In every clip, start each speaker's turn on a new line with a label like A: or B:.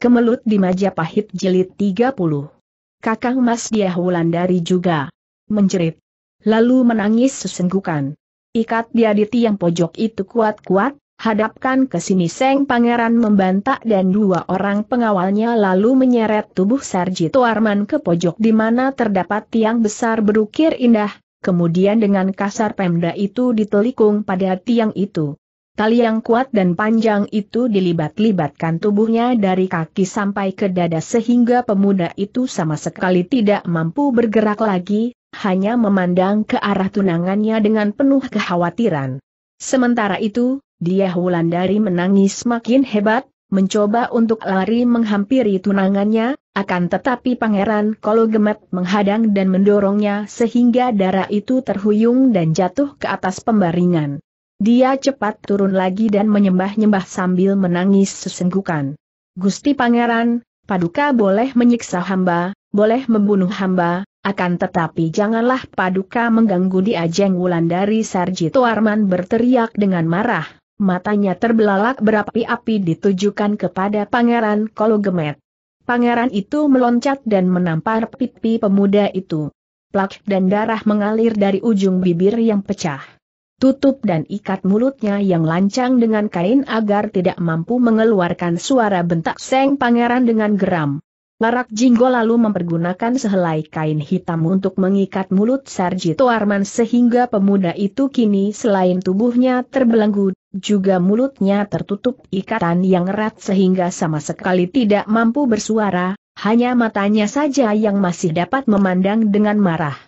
A: Kemelut di Majapahit Jilid 30. Kakang Mas Diah Wulandari juga menjerit. Lalu menangis sesenggukan. Ikat dia di tiang pojok itu kuat-kuat, hadapkan ke sini Seng Pangeran membantak dan dua orang pengawalnya lalu menyeret tubuh Sarjito Arman ke pojok di mana terdapat tiang besar berukir indah, kemudian dengan kasar pemda itu ditelikung pada tiang itu. Tali yang kuat dan panjang itu dilibat-libatkan tubuhnya dari kaki sampai ke dada sehingga pemuda itu sama sekali tidak mampu bergerak lagi, hanya memandang ke arah tunangannya dengan penuh kekhawatiran. Sementara itu, dia Wulandari menangis makin hebat, mencoba untuk lari menghampiri tunangannya, akan tetapi Pangeran Kologemet menghadang dan mendorongnya sehingga darah itu terhuyung dan jatuh ke atas pembaringan. Dia cepat turun lagi dan menyembah-nyembah sambil menangis sesenggukan. Gusti Pangeran, Paduka boleh menyiksa hamba, boleh membunuh hamba, akan tetapi janganlah Paduka mengganggu di Ajeng Wulandari Sarjito Arman berteriak dengan marah, matanya terbelalak berapi-api ditujukan kepada Pangeran Kologemet. Pangeran itu meloncat dan menampar pipi pemuda itu. Plak dan darah mengalir dari ujung bibir yang pecah. Tutup dan ikat mulutnya yang lancang dengan kain agar tidak mampu mengeluarkan suara bentak Seng Pangeran dengan geram. Larak Jinggo lalu mempergunakan sehelai kain hitam untuk mengikat mulut Sarjito Arman sehingga pemuda itu kini selain tubuhnya terbelenggu, juga mulutnya tertutup ikatan yang erat sehingga sama sekali tidak mampu bersuara, hanya matanya saja yang masih dapat memandang dengan marah.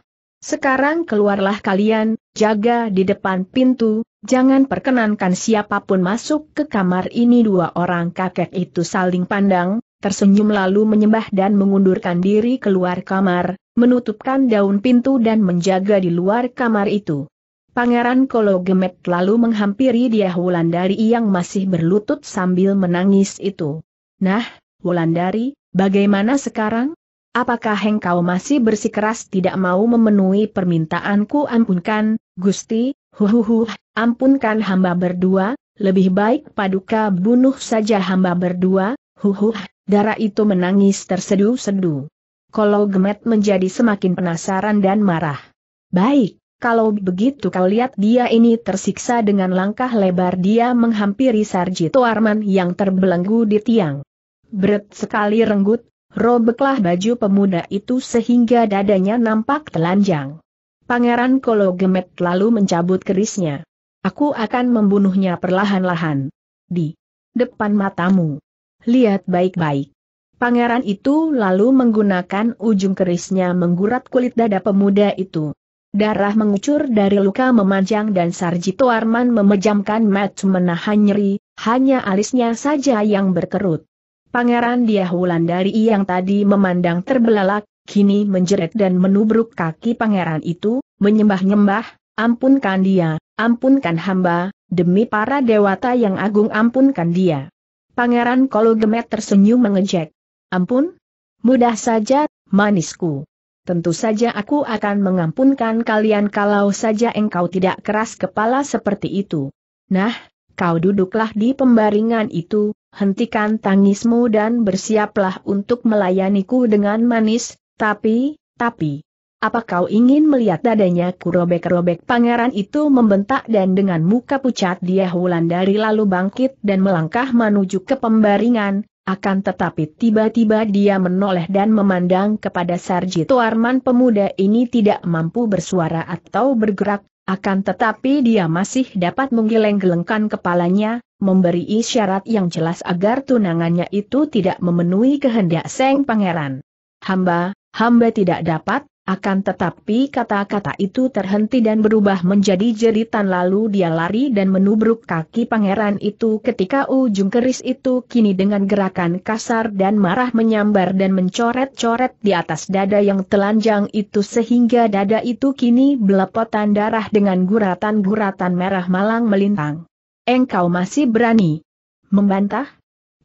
A: Sekarang keluarlah kalian, jaga di depan pintu, jangan perkenankan siapapun masuk ke kamar ini dua orang kakek itu saling pandang, tersenyum lalu menyembah dan mengundurkan diri keluar kamar, menutupkan daun pintu dan menjaga di luar kamar itu. Pangeran Kologemet lalu menghampiri dia Wulandari yang masih berlutut sambil menangis itu. Nah, Wulandari, bagaimana sekarang? Apakah engkau masih bersikeras tidak mau memenuhi permintaanku ampunkan, Gusti, huhuhu, ampunkan hamba berdua, lebih baik paduka bunuh saja hamba berdua, huhuhu, darah itu menangis tersedu-sedu. Kalau gemet menjadi semakin penasaran dan marah. Baik, kalau begitu kau lihat dia ini tersiksa dengan langkah lebar dia menghampiri Sarjito Arman yang terbelenggu di tiang. Berat sekali renggut, Robeklah baju pemuda itu sehingga dadanya nampak telanjang. Pangeran Kolo Gemet lalu mencabut kerisnya. Aku akan membunuhnya perlahan-lahan. Di depan matamu. Lihat baik-baik. Pangeran itu lalu menggunakan ujung kerisnya menggurat kulit dada pemuda itu. Darah mengucur dari luka memanjang dan Sarjito Arman memejamkan mata menahan nyeri, hanya alisnya saja yang berkerut. Pangeran Diahulan dari yang tadi memandang terbelalak, kini menjerit dan menubruk kaki pangeran itu, menyembah-nyembah, ampunkan dia, ampunkan hamba, demi para dewata yang agung ampunkan dia. Pangeran Kologemet tersenyum mengejek. Ampun? Mudah saja, manisku. Tentu saja aku akan mengampunkan kalian kalau saja engkau tidak keras kepala seperti itu. Nah, kau duduklah di pembaringan itu, hentikan tangismu dan bersiaplah untuk melayaniku dengan manis, tapi, tapi... Apa kau ingin melihat dadanya kurobek-robek pangeran itu membentak dan dengan muka pucat dia dari lalu bangkit dan melangkah menuju ke pembaringan, akan tetapi tiba-tiba dia menoleh dan memandang kepada Sarjito Arman pemuda ini tidak mampu bersuara atau bergerak, akan tetapi dia masih dapat menggeleng-gelengkan kepalanya, memberi isyarat yang jelas agar tunangannya itu tidak memenuhi kehendak Seng Pangeran. Hamba, hamba tidak dapat, akan tetapi kata-kata itu terhenti dan berubah menjadi jeritan lalu dia lari dan menubruk kaki pangeran itu ketika ujung keris itu kini dengan gerakan kasar dan marah menyambar dan mencoret-coret di atas dada yang telanjang itu sehingga dada itu kini belepotan darah dengan guratan-guratan merah malang melintang. Engkau masih berani membantah?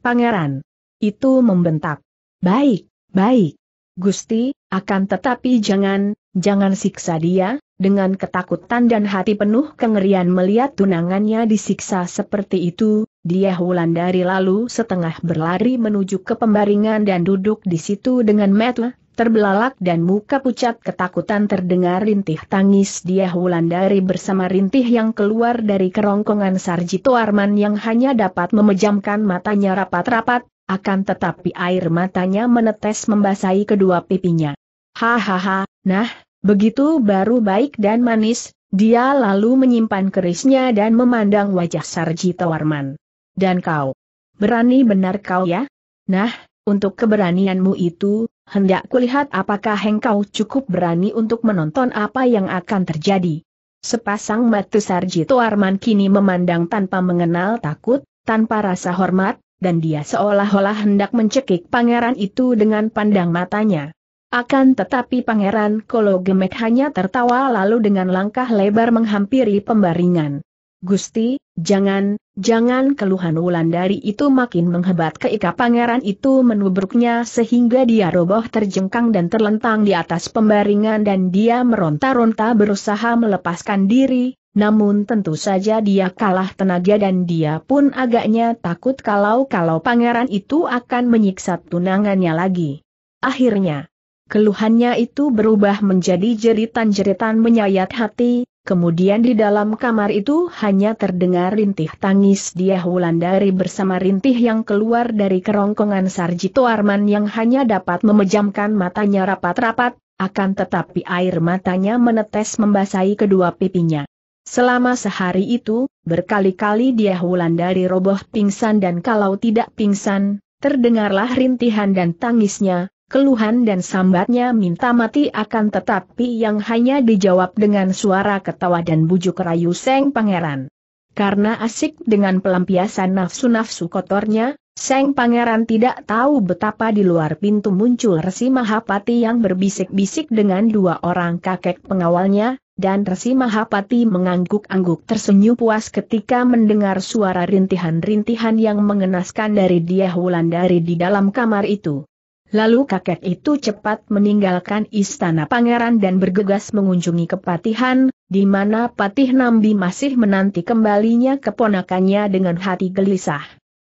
A: Pangeran. Itu membentak. Baik, baik. Gusti, akan tetapi jangan, jangan siksa dia, dengan ketakutan dan hati penuh kengerian melihat tunangannya disiksa seperti itu, dia Wulandari lalu setengah berlari menuju ke pembaringan dan duduk di situ dengan metu, terbelalak dan muka pucat ketakutan terdengar rintih tangis dia Wulandari bersama rintih yang keluar dari kerongkongan Sarjito Arman yang hanya dapat memejamkan matanya rapat-rapat, akan tetapi air matanya menetes membasahi kedua pipinya. Hahaha, nah, begitu baru baik dan manis, dia lalu menyimpan kerisnya dan memandang wajah Sarjito Warman. Dan kau? Berani benar kau ya? Nah, untuk keberanianmu itu, hendak kulihat apakah engkau cukup berani untuk menonton apa yang akan terjadi. Sepasang mata Sarjito Arman kini memandang tanpa mengenal takut, tanpa rasa hormat, dan dia seolah-olah hendak mencekik pangeran itu dengan pandang matanya. Akan tetapi Pangeran Kolo Gemek hanya tertawa lalu dengan langkah lebar menghampiri pembaringan. Gusti, jangan, jangan keluhan Wulandari itu makin menghebat keika pangeran itu menubruknya sehingga dia roboh terjengkang dan terlentang di atas pembaringan dan dia meronta-ronta berusaha melepaskan diri, namun tentu saja dia kalah tenaga dan dia pun agaknya takut kalau-kalau pangeran itu akan menyiksa tunangannya lagi. Akhirnya, Keluhannya itu berubah menjadi jeritan-jeritan menyayat hati, kemudian di dalam kamar itu hanya terdengar rintih tangis dia Wulandari bersama rintih yang keluar dari kerongkongan Sarjito Arman yang hanya dapat memejamkan matanya rapat-rapat, akan tetapi air matanya menetes membasahi kedua pipinya. Selama sehari itu, berkali-kali dia Wulandari roboh pingsan dan kalau tidak pingsan, terdengarlah rintihan dan tangisnya, keluhan dan sambatnya minta mati akan tetapi yang hanya dijawab dengan suara ketawa dan bujuk rayu Seng Pangeran. Karena asik dengan pelampiasan nafsu-nafsu kotornya, Seng Pangeran tidak tahu betapa di luar pintu muncul Resi Mahapati yang berbisik-bisik dengan dua orang kakek pengawalnya, dan Resi Mahapati mengangguk-angguk tersenyum puas ketika mendengar suara rintihan-rintihan yang mengenaskan dari dia Wulandari di dalam kamar itu. Lalu kakek itu cepat meninggalkan istana pangeran dan bergegas mengunjungi kepatihan, di mana Patih Nambi masih menanti kembalinya keponakannya dengan hati gelisah.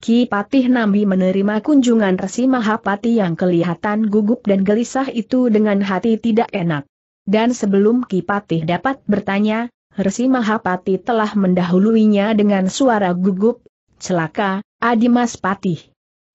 A: Ki Patih Nambi menerima kunjungan Resi Mahapati yang kelihatan gugup dan gelisah itu dengan hati tidak enak. Dan sebelum Ki Patih dapat bertanya, Resi Mahapati telah mendahuluinya dengan suara gugup, celaka, Adimas Patih.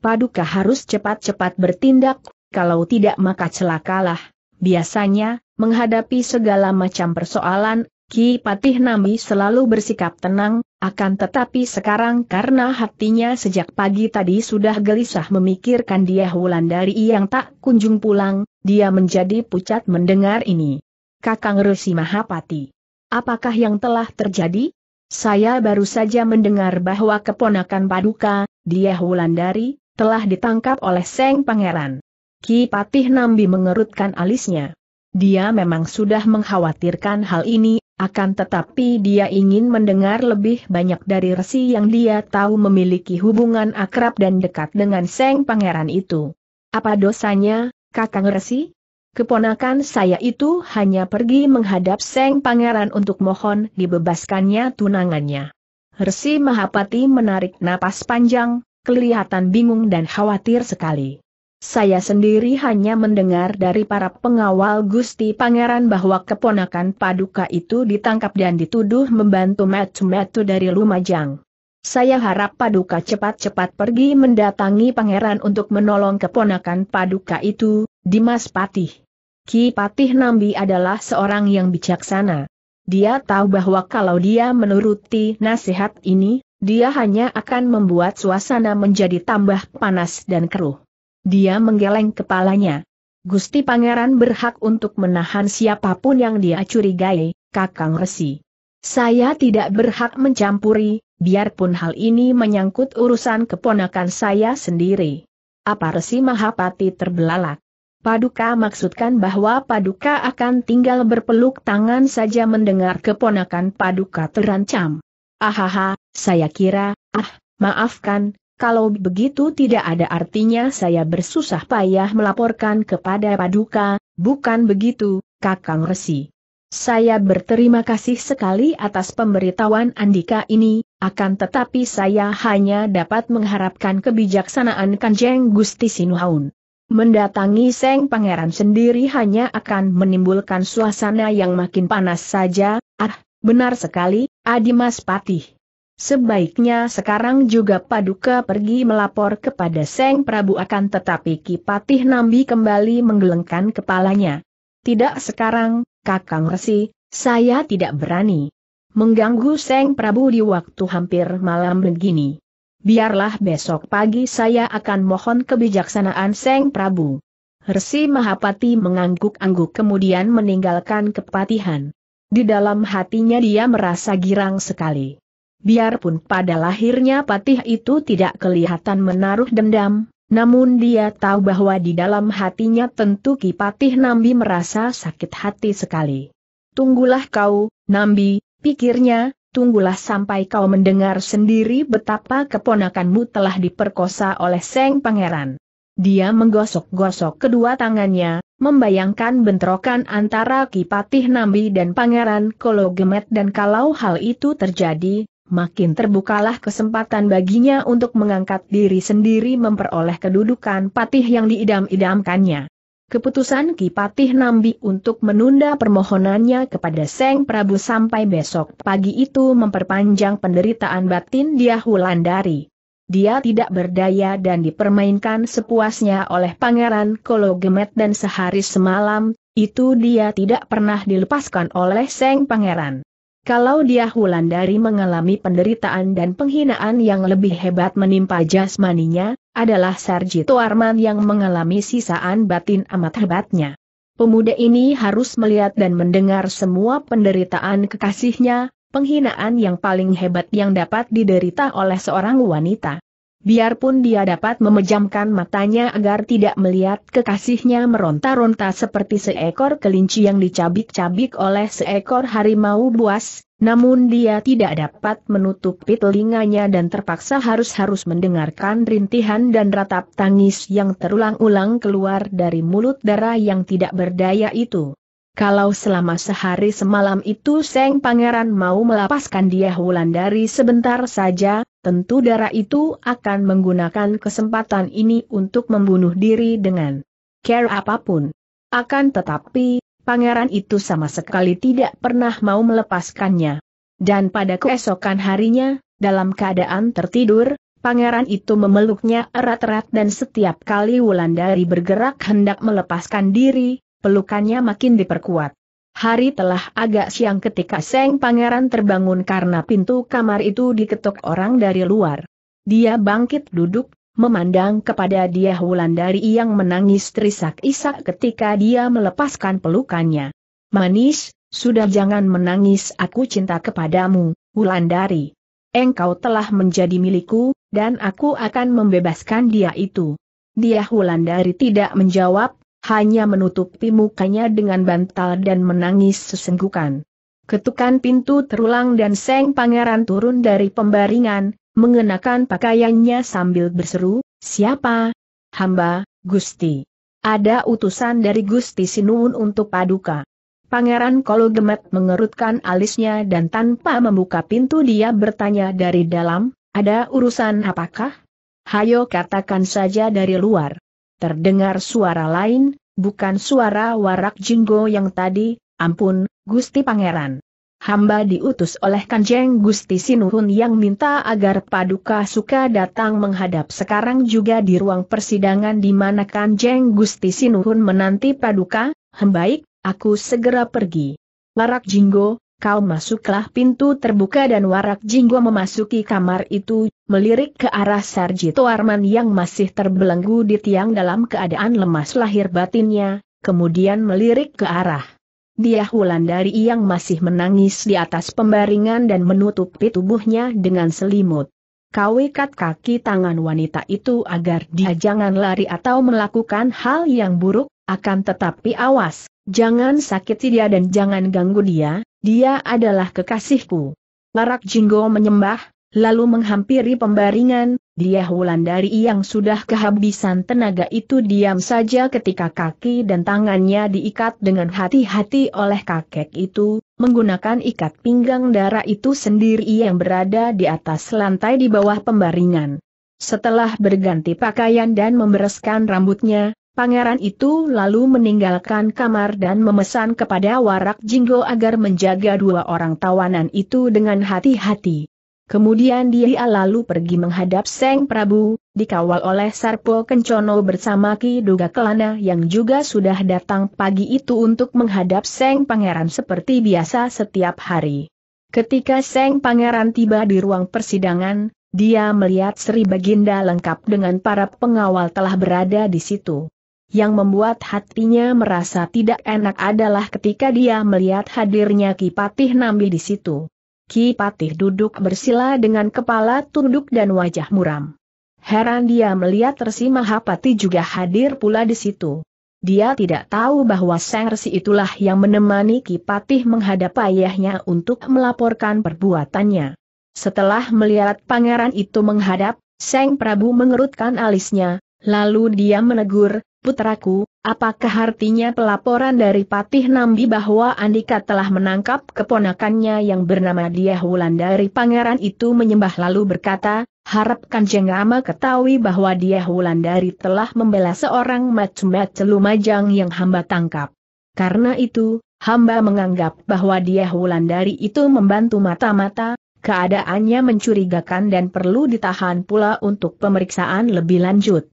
A: Paduka harus cepat-cepat bertindak, kalau tidak maka celakalah. Biasanya, menghadapi segala macam persoalan, Ki Patih Nami selalu bersikap tenang, akan tetapi sekarang karena hatinya sejak pagi tadi sudah gelisah memikirkan dia Wulandari yang tak kunjung pulang, dia menjadi pucat mendengar ini. Kakang Rusi Mahapati. Apakah yang telah terjadi? Saya baru saja mendengar bahwa keponakan Paduka, dia Wulandari, telah ditangkap oleh Seng Pangeran. Ki Patih Nambi mengerutkan alisnya. Dia memang sudah mengkhawatirkan hal ini, akan tetapi dia ingin mendengar lebih banyak dari resi yang dia tahu memiliki hubungan akrab dan dekat dengan Seng Pangeran itu. Apa dosanya, Kakang Resi? Keponakan saya itu hanya pergi menghadap Seng Pangeran untuk mohon dibebaskannya tunangannya. Resi Mahapati menarik napas panjang, kelihatan bingung dan khawatir sekali. Saya sendiri hanya mendengar dari para pengawal Gusti Pangeran bahwa keponakan Paduka itu ditangkap dan dituduh membantu metu-metu dari Lumajang. Saya harap Paduka cepat-cepat pergi mendatangi Pangeran untuk menolong keponakan Paduka itu, Dimas Patih. Ki Patih Nambi adalah seorang yang bijaksana. Dia tahu bahwa kalau dia menuruti nasihat ini, dia hanya akan membuat suasana menjadi tambah panas dan keruh. Dia menggeleng kepalanya. Gusti Pangeran berhak untuk menahan siapapun yang dia curigai, Kakang Resi. Saya tidak berhak mencampuri, biarpun hal ini menyangkut urusan keponakan saya sendiri. Apa Resi Mahapati terbelalak? Paduka maksudkan bahwa Paduka akan tinggal berpeluk tangan saja mendengar keponakan Paduka terancam. Ahaha, saya kira, ah, maafkan, kalau begitu tidak ada artinya saya bersusah payah melaporkan kepada Paduka, bukan begitu, Kakang Resi. Saya berterima kasih sekali atas pemberitahuan Andika ini, akan tetapi saya hanya dapat mengharapkan kebijaksanaan Kanjeng Gusti Sinuhaun. Mendatangi Seng Pangeran sendiri hanya akan menimbulkan suasana yang makin panas saja, Benar sekali, Adimas Patih. Sebaiknya sekarang juga Paduka pergi melapor kepada Seng Prabu akan tetapi Ki Patih Nambi kembali menggelengkan kepalanya. Tidak sekarang, Kakang Resi, saya tidak berani. Mengganggu Seng Prabu di waktu hampir malam begini. Biarlah besok pagi saya akan mohon kebijaksanaan Seng Prabu. Resi Mahapati mengangguk-angguk kemudian meninggalkan kepatihan. Di dalam hatinya dia merasa girang sekali. Biarpun pada lahirnya patih itu tidak kelihatan menaruh dendam, namun dia tahu bahwa di dalam hatinya tentu Ki Patih Nambi merasa sakit hati sekali. Tunggulah kau, Nambi, pikirnya, tunggulah sampai kau mendengar sendiri betapa keponakanmu telah diperkosa oleh Seng Pangeran. Dia menggosok-gosok kedua tangannya, membayangkan bentrokan antara Kipatih Nambi dan Pangeran Kolo dan kalau hal itu terjadi, makin terbukalah kesempatan baginya untuk mengangkat diri sendiri memperoleh kedudukan patih yang diidam-idamkannya. Keputusan Kipatih Nambi untuk menunda permohonannya kepada Seng Prabu sampai besok pagi itu memperpanjang penderitaan batin dia Hulandari dia tidak berdaya dan dipermainkan sepuasnya oleh Pangeran Kolo Gemet dan sehari semalam, itu dia tidak pernah dilepaskan oleh Seng Pangeran. Kalau dia Hulandari mengalami penderitaan dan penghinaan yang lebih hebat menimpa jasmaninya, adalah Sarjito Arman yang mengalami sisaan batin amat hebatnya. Pemuda ini harus melihat dan mendengar semua penderitaan kekasihnya, penghinaan yang paling hebat yang dapat diderita oleh seorang wanita. Biarpun dia dapat memejamkan matanya agar tidak melihat kekasihnya meronta-ronta seperti seekor kelinci yang dicabik-cabik oleh seekor harimau buas, namun dia tidak dapat menutupi telinganya dan terpaksa harus-harus mendengarkan rintihan dan ratap tangis yang terulang-ulang keluar dari mulut darah yang tidak berdaya itu. Kalau selama sehari semalam itu Seng Pangeran mau melepaskan dia Wulandari sebentar saja, tentu darah itu akan menggunakan kesempatan ini untuk membunuh diri dengan care apapun. Akan tetapi, pangeran itu sama sekali tidak pernah mau melepaskannya. Dan pada keesokan harinya, dalam keadaan tertidur, pangeran itu memeluknya erat-erat dan setiap kali Wulandari bergerak hendak melepaskan diri, pelukannya makin diperkuat. Hari telah agak siang ketika Seng Pangeran terbangun karena pintu kamar itu diketuk orang dari luar. Dia bangkit duduk, memandang kepada dia Wulandari yang menangis terisak-isak ketika dia melepaskan pelukannya. Manis, sudah jangan menangis aku cinta kepadamu, Wulandari. Engkau telah menjadi milikku, dan aku akan membebaskan dia itu. Dia Wulandari tidak menjawab, hanya menutupi mukanya dengan bantal dan menangis sesenggukan. Ketukan pintu terulang dan Seng Pangeran turun dari pembaringan, mengenakan pakaiannya sambil berseru, Siapa? Hamba, Gusti. Ada utusan dari Gusti Sinuun untuk paduka. Pangeran Kolo Gemet mengerutkan alisnya dan tanpa membuka pintu dia bertanya dari dalam, ada urusan apakah? Hayo katakan saja dari luar. Terdengar suara lain, bukan suara warak jinggo yang tadi, ampun, Gusti Pangeran. Hamba diutus oleh Kanjeng Gusti Sinuhun yang minta agar Paduka Suka datang menghadap sekarang juga di ruang persidangan di mana Kanjeng Gusti Sinuhun menanti Paduka, hembaik, aku segera pergi. Warak Jinggo, kau masuklah pintu terbuka dan warak jinggo memasuki kamar itu, melirik ke arah Sarjito Arman yang masih terbelenggu di tiang dalam keadaan lemas lahir batinnya, kemudian melirik ke arah dia Wulandari yang masih menangis di atas pembaringan dan menutupi tubuhnya dengan selimut. Kau ikat kaki tangan wanita itu agar dia jangan lari atau melakukan hal yang buruk, akan tetapi awas, Jangan sakiti dia dan jangan ganggu dia, dia adalah kekasihku. Marak Jinggo menyembah, lalu menghampiri pembaringan, dia dari yang sudah kehabisan tenaga itu diam saja ketika kaki dan tangannya diikat dengan hati-hati oleh kakek itu, menggunakan ikat pinggang darah itu sendiri yang berada di atas lantai di bawah pembaringan. Setelah berganti pakaian dan membereskan rambutnya, Pangeran itu lalu meninggalkan kamar dan memesan kepada Warak Jinggo agar menjaga dua orang tawanan itu dengan hati-hati. Kemudian dia lalu pergi menghadap Seng Prabu, dikawal oleh Sarpo Kencono bersama Ki Duga Kelana yang juga sudah datang pagi itu untuk menghadap Seng Pangeran seperti biasa setiap hari. Ketika Seng Pangeran tiba di ruang persidangan, dia melihat Sri Baginda lengkap dengan para pengawal telah berada di situ. Yang membuat hatinya merasa tidak enak adalah ketika dia melihat hadirnya Kipatih Nambi di situ. Kipatih duduk bersila dengan kepala tunduk dan wajah muram. Heran dia melihat Resi Mahapati juga hadir pula di situ. Dia tidak tahu bahwa Sang Resi itulah yang menemani Kipatih menghadap ayahnya untuk melaporkan perbuatannya. Setelah melihat pangeran itu menghadap, Sang Prabu mengerutkan alisnya, lalu dia menegur, Putraku, apakah artinya pelaporan dari Patih Nambi bahwa Andika telah menangkap keponakannya yang bernama Diah Wulan dari pangeran itu menyembah lalu berkata, harapkan Kanjeng Rama ketahui bahwa Diah Wulan dari telah membela seorang macem-macem lumajang yang hamba tangkap. Karena itu, hamba menganggap bahwa Diah Wulan dari itu membantu mata-mata, keadaannya mencurigakan dan perlu ditahan pula untuk pemeriksaan lebih lanjut.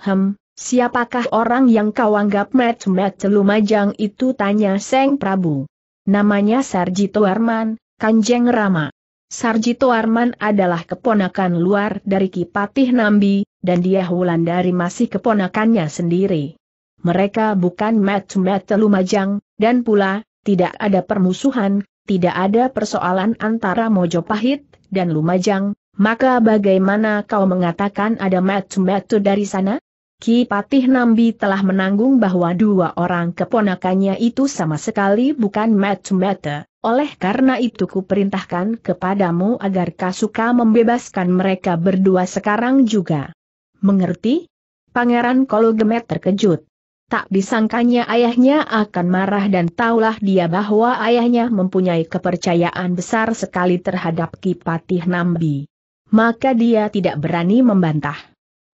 A: Hem, Siapakah orang yang kau anggap met-met celumajang itu tanya Seng Prabu. Namanya Sarjito Arman, Kanjeng Rama. Sarjito Arman adalah keponakan luar dari Kipatih Nambi, dan dia Wulandari masih keponakannya sendiri. Mereka bukan met-met celumajang, dan pula, tidak ada permusuhan, tidak ada persoalan antara Mojopahit dan Lumajang, maka bagaimana kau mengatakan ada met-met dari sana? Ki Patih Nambi telah menanggung bahwa dua orang keponakannya itu sama sekali bukan mata-mata, oleh karena itu kuperintahkan kepadamu agar Kasuka membebaskan mereka berdua sekarang juga. Mengerti? Pangeran Kologemet terkejut. Tak disangkanya ayahnya akan marah dan taulah dia bahwa ayahnya mempunyai kepercayaan besar sekali terhadap Kipatih Nambi. Maka dia tidak berani membantah.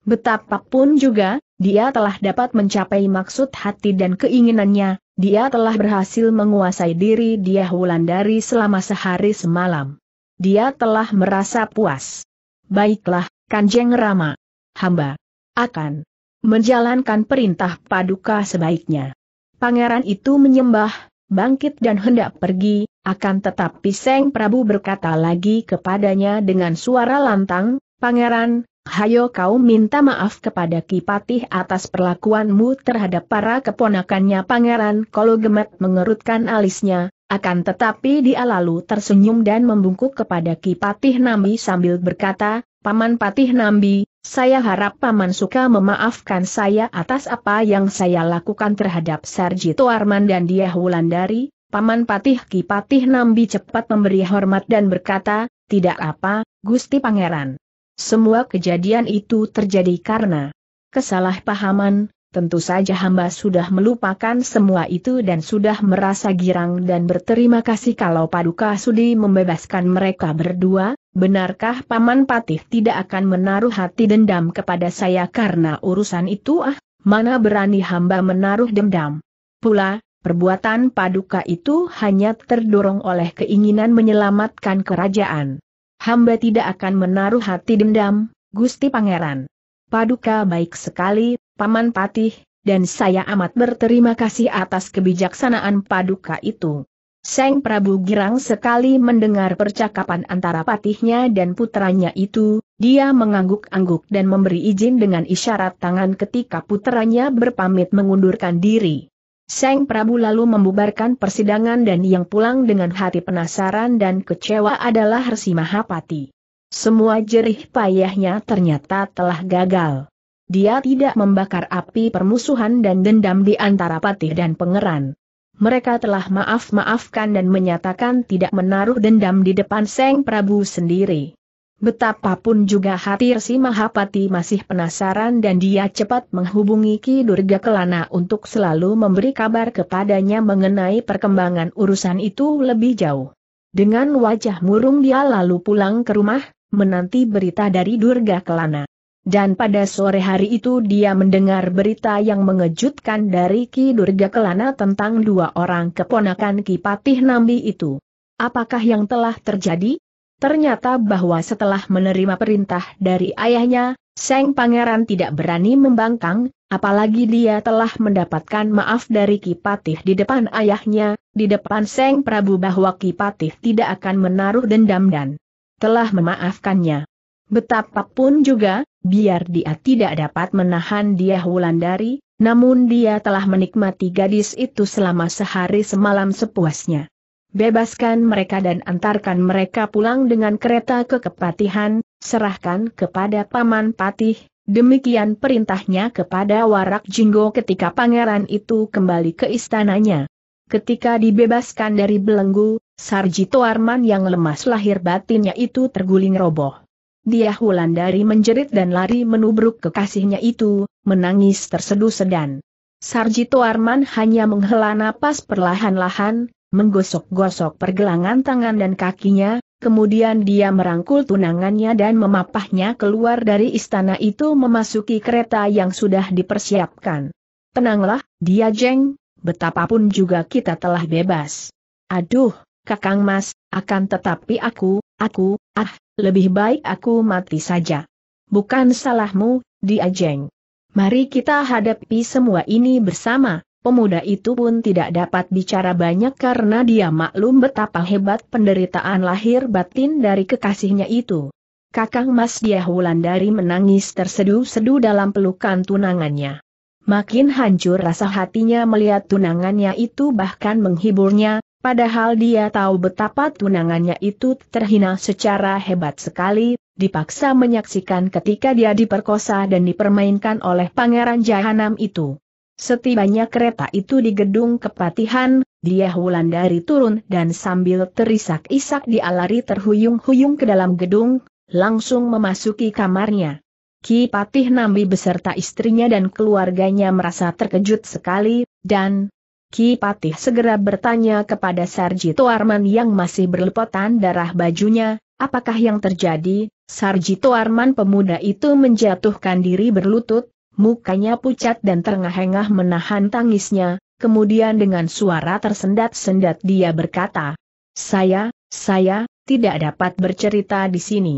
A: Betapapun juga, dia telah dapat mencapai maksud hati dan keinginannya, dia telah berhasil menguasai diri dia Wulandari selama sehari semalam. Dia telah merasa puas. Baiklah, Kanjeng Rama. Hamba akan menjalankan perintah paduka sebaiknya. Pangeran itu menyembah, bangkit dan hendak pergi, akan tetapi Seng Prabu berkata lagi kepadanya dengan suara lantang, Pangeran, Hayo kau minta maaf kepada Kipatih atas perlakuanmu terhadap para keponakannya Pangeran Kolo Gemet mengerutkan alisnya, akan tetapi dia lalu tersenyum dan membungkuk kepada Kipatih Nambi sambil berkata, Paman Patih Nambi, saya harap Paman suka memaafkan saya atas apa yang saya lakukan terhadap Sarjito Arman dan dia Wulandari. Paman Patih kipatih Nambi cepat memberi hormat dan berkata, tidak apa, Gusti Pangeran. Semua kejadian itu terjadi karena kesalahpahaman, tentu saja hamba sudah melupakan semua itu dan sudah merasa girang dan berterima kasih kalau Paduka Sudi membebaskan mereka berdua, benarkah Paman Patih tidak akan menaruh hati dendam kepada saya karena urusan itu ah, mana berani hamba menaruh dendam. Pula, perbuatan Paduka itu hanya terdorong oleh keinginan menyelamatkan kerajaan. Hamba tidak akan menaruh hati dendam, Gusti Pangeran. Paduka baik sekali, Paman Patih, dan saya amat berterima kasih atas kebijaksanaan Paduka itu. Seng Prabu girang sekali mendengar percakapan antara patihnya dan putranya itu, dia mengangguk-angguk dan memberi izin dengan isyarat tangan ketika putranya berpamit mengundurkan diri. Seng Prabu lalu membubarkan persidangan dan yang pulang dengan hati penasaran dan kecewa adalah Resi Mahapati. Semua jerih payahnya ternyata telah gagal. Dia tidak membakar api permusuhan dan dendam di antara patih dan pangeran. Mereka telah maaf-maafkan dan menyatakan tidak menaruh dendam di depan Seng Prabu sendiri. Betapapun juga hati Resi Mahapati masih penasaran dan dia cepat menghubungi Ki Durga Kelana untuk selalu memberi kabar kepadanya mengenai perkembangan urusan itu lebih jauh. Dengan wajah murung dia lalu pulang ke rumah, menanti berita dari Durga Kelana. Dan pada sore hari itu dia mendengar berita yang mengejutkan dari Ki Durga Kelana tentang dua orang keponakan Ki Patih Nambi itu. Apakah yang telah terjadi? Ternyata bahwa setelah menerima perintah dari ayahnya, Seng Pangeran tidak berani membangkang, apalagi dia telah mendapatkan maaf dari Kipatih di depan ayahnya, di depan Seng Prabu bahwa Kipatih tidak akan menaruh dendam dan telah memaafkannya. Betapapun juga, biar dia tidak dapat menahan dia Wulandari, namun dia telah menikmati gadis itu selama sehari semalam sepuasnya bebaskan mereka dan antarkan mereka pulang dengan kereta ke Kepatihan, serahkan kepada Paman Patih, demikian perintahnya kepada Warak Jinggo ketika pangeran itu kembali ke istananya. Ketika dibebaskan dari belenggu, Sarjito Arman yang lemas lahir batinnya itu terguling roboh. Dia dari menjerit dan lari menubruk kekasihnya itu, menangis tersedu sedan. Sarjito Arman hanya menghela napas perlahan-lahan, menggosok-gosok pergelangan tangan dan kakinya, kemudian dia merangkul tunangannya dan memapahnya keluar dari istana itu memasuki kereta yang sudah dipersiapkan. Tenanglah, dia jeng, betapapun juga kita telah bebas. Aduh, Kakang Mas, akan tetapi aku, aku, ah, lebih baik aku mati saja. Bukan salahmu, dia jeng. Mari kita hadapi semua ini bersama, Pemuda itu pun tidak dapat bicara banyak karena dia maklum betapa hebat penderitaan lahir batin dari kekasihnya itu. Kakang Mas Diah Wulandari menangis tersedu-sedu dalam pelukan tunangannya. Makin hancur rasa hatinya melihat tunangannya itu bahkan menghiburnya, padahal dia tahu betapa tunangannya itu terhina secara hebat sekali, dipaksa menyaksikan ketika dia diperkosa dan dipermainkan oleh pangeran jahanam itu. Setibanya kereta itu di gedung kepatihan, dia Wulandari turun dan sambil terisak-isak dialari terhuyung-huyung ke dalam gedung, langsung memasuki kamarnya. Ki Patih Nambi beserta istrinya dan keluarganya merasa terkejut sekali, dan Ki Patih segera bertanya kepada Sarjito Arman yang masih berlepotan darah bajunya, apakah yang terjadi, Sarjito Arman pemuda itu menjatuhkan diri berlutut, mukanya pucat dan terengah-engah menahan tangisnya, kemudian dengan suara tersendat-sendat dia berkata, Saya, saya, tidak dapat bercerita di sini.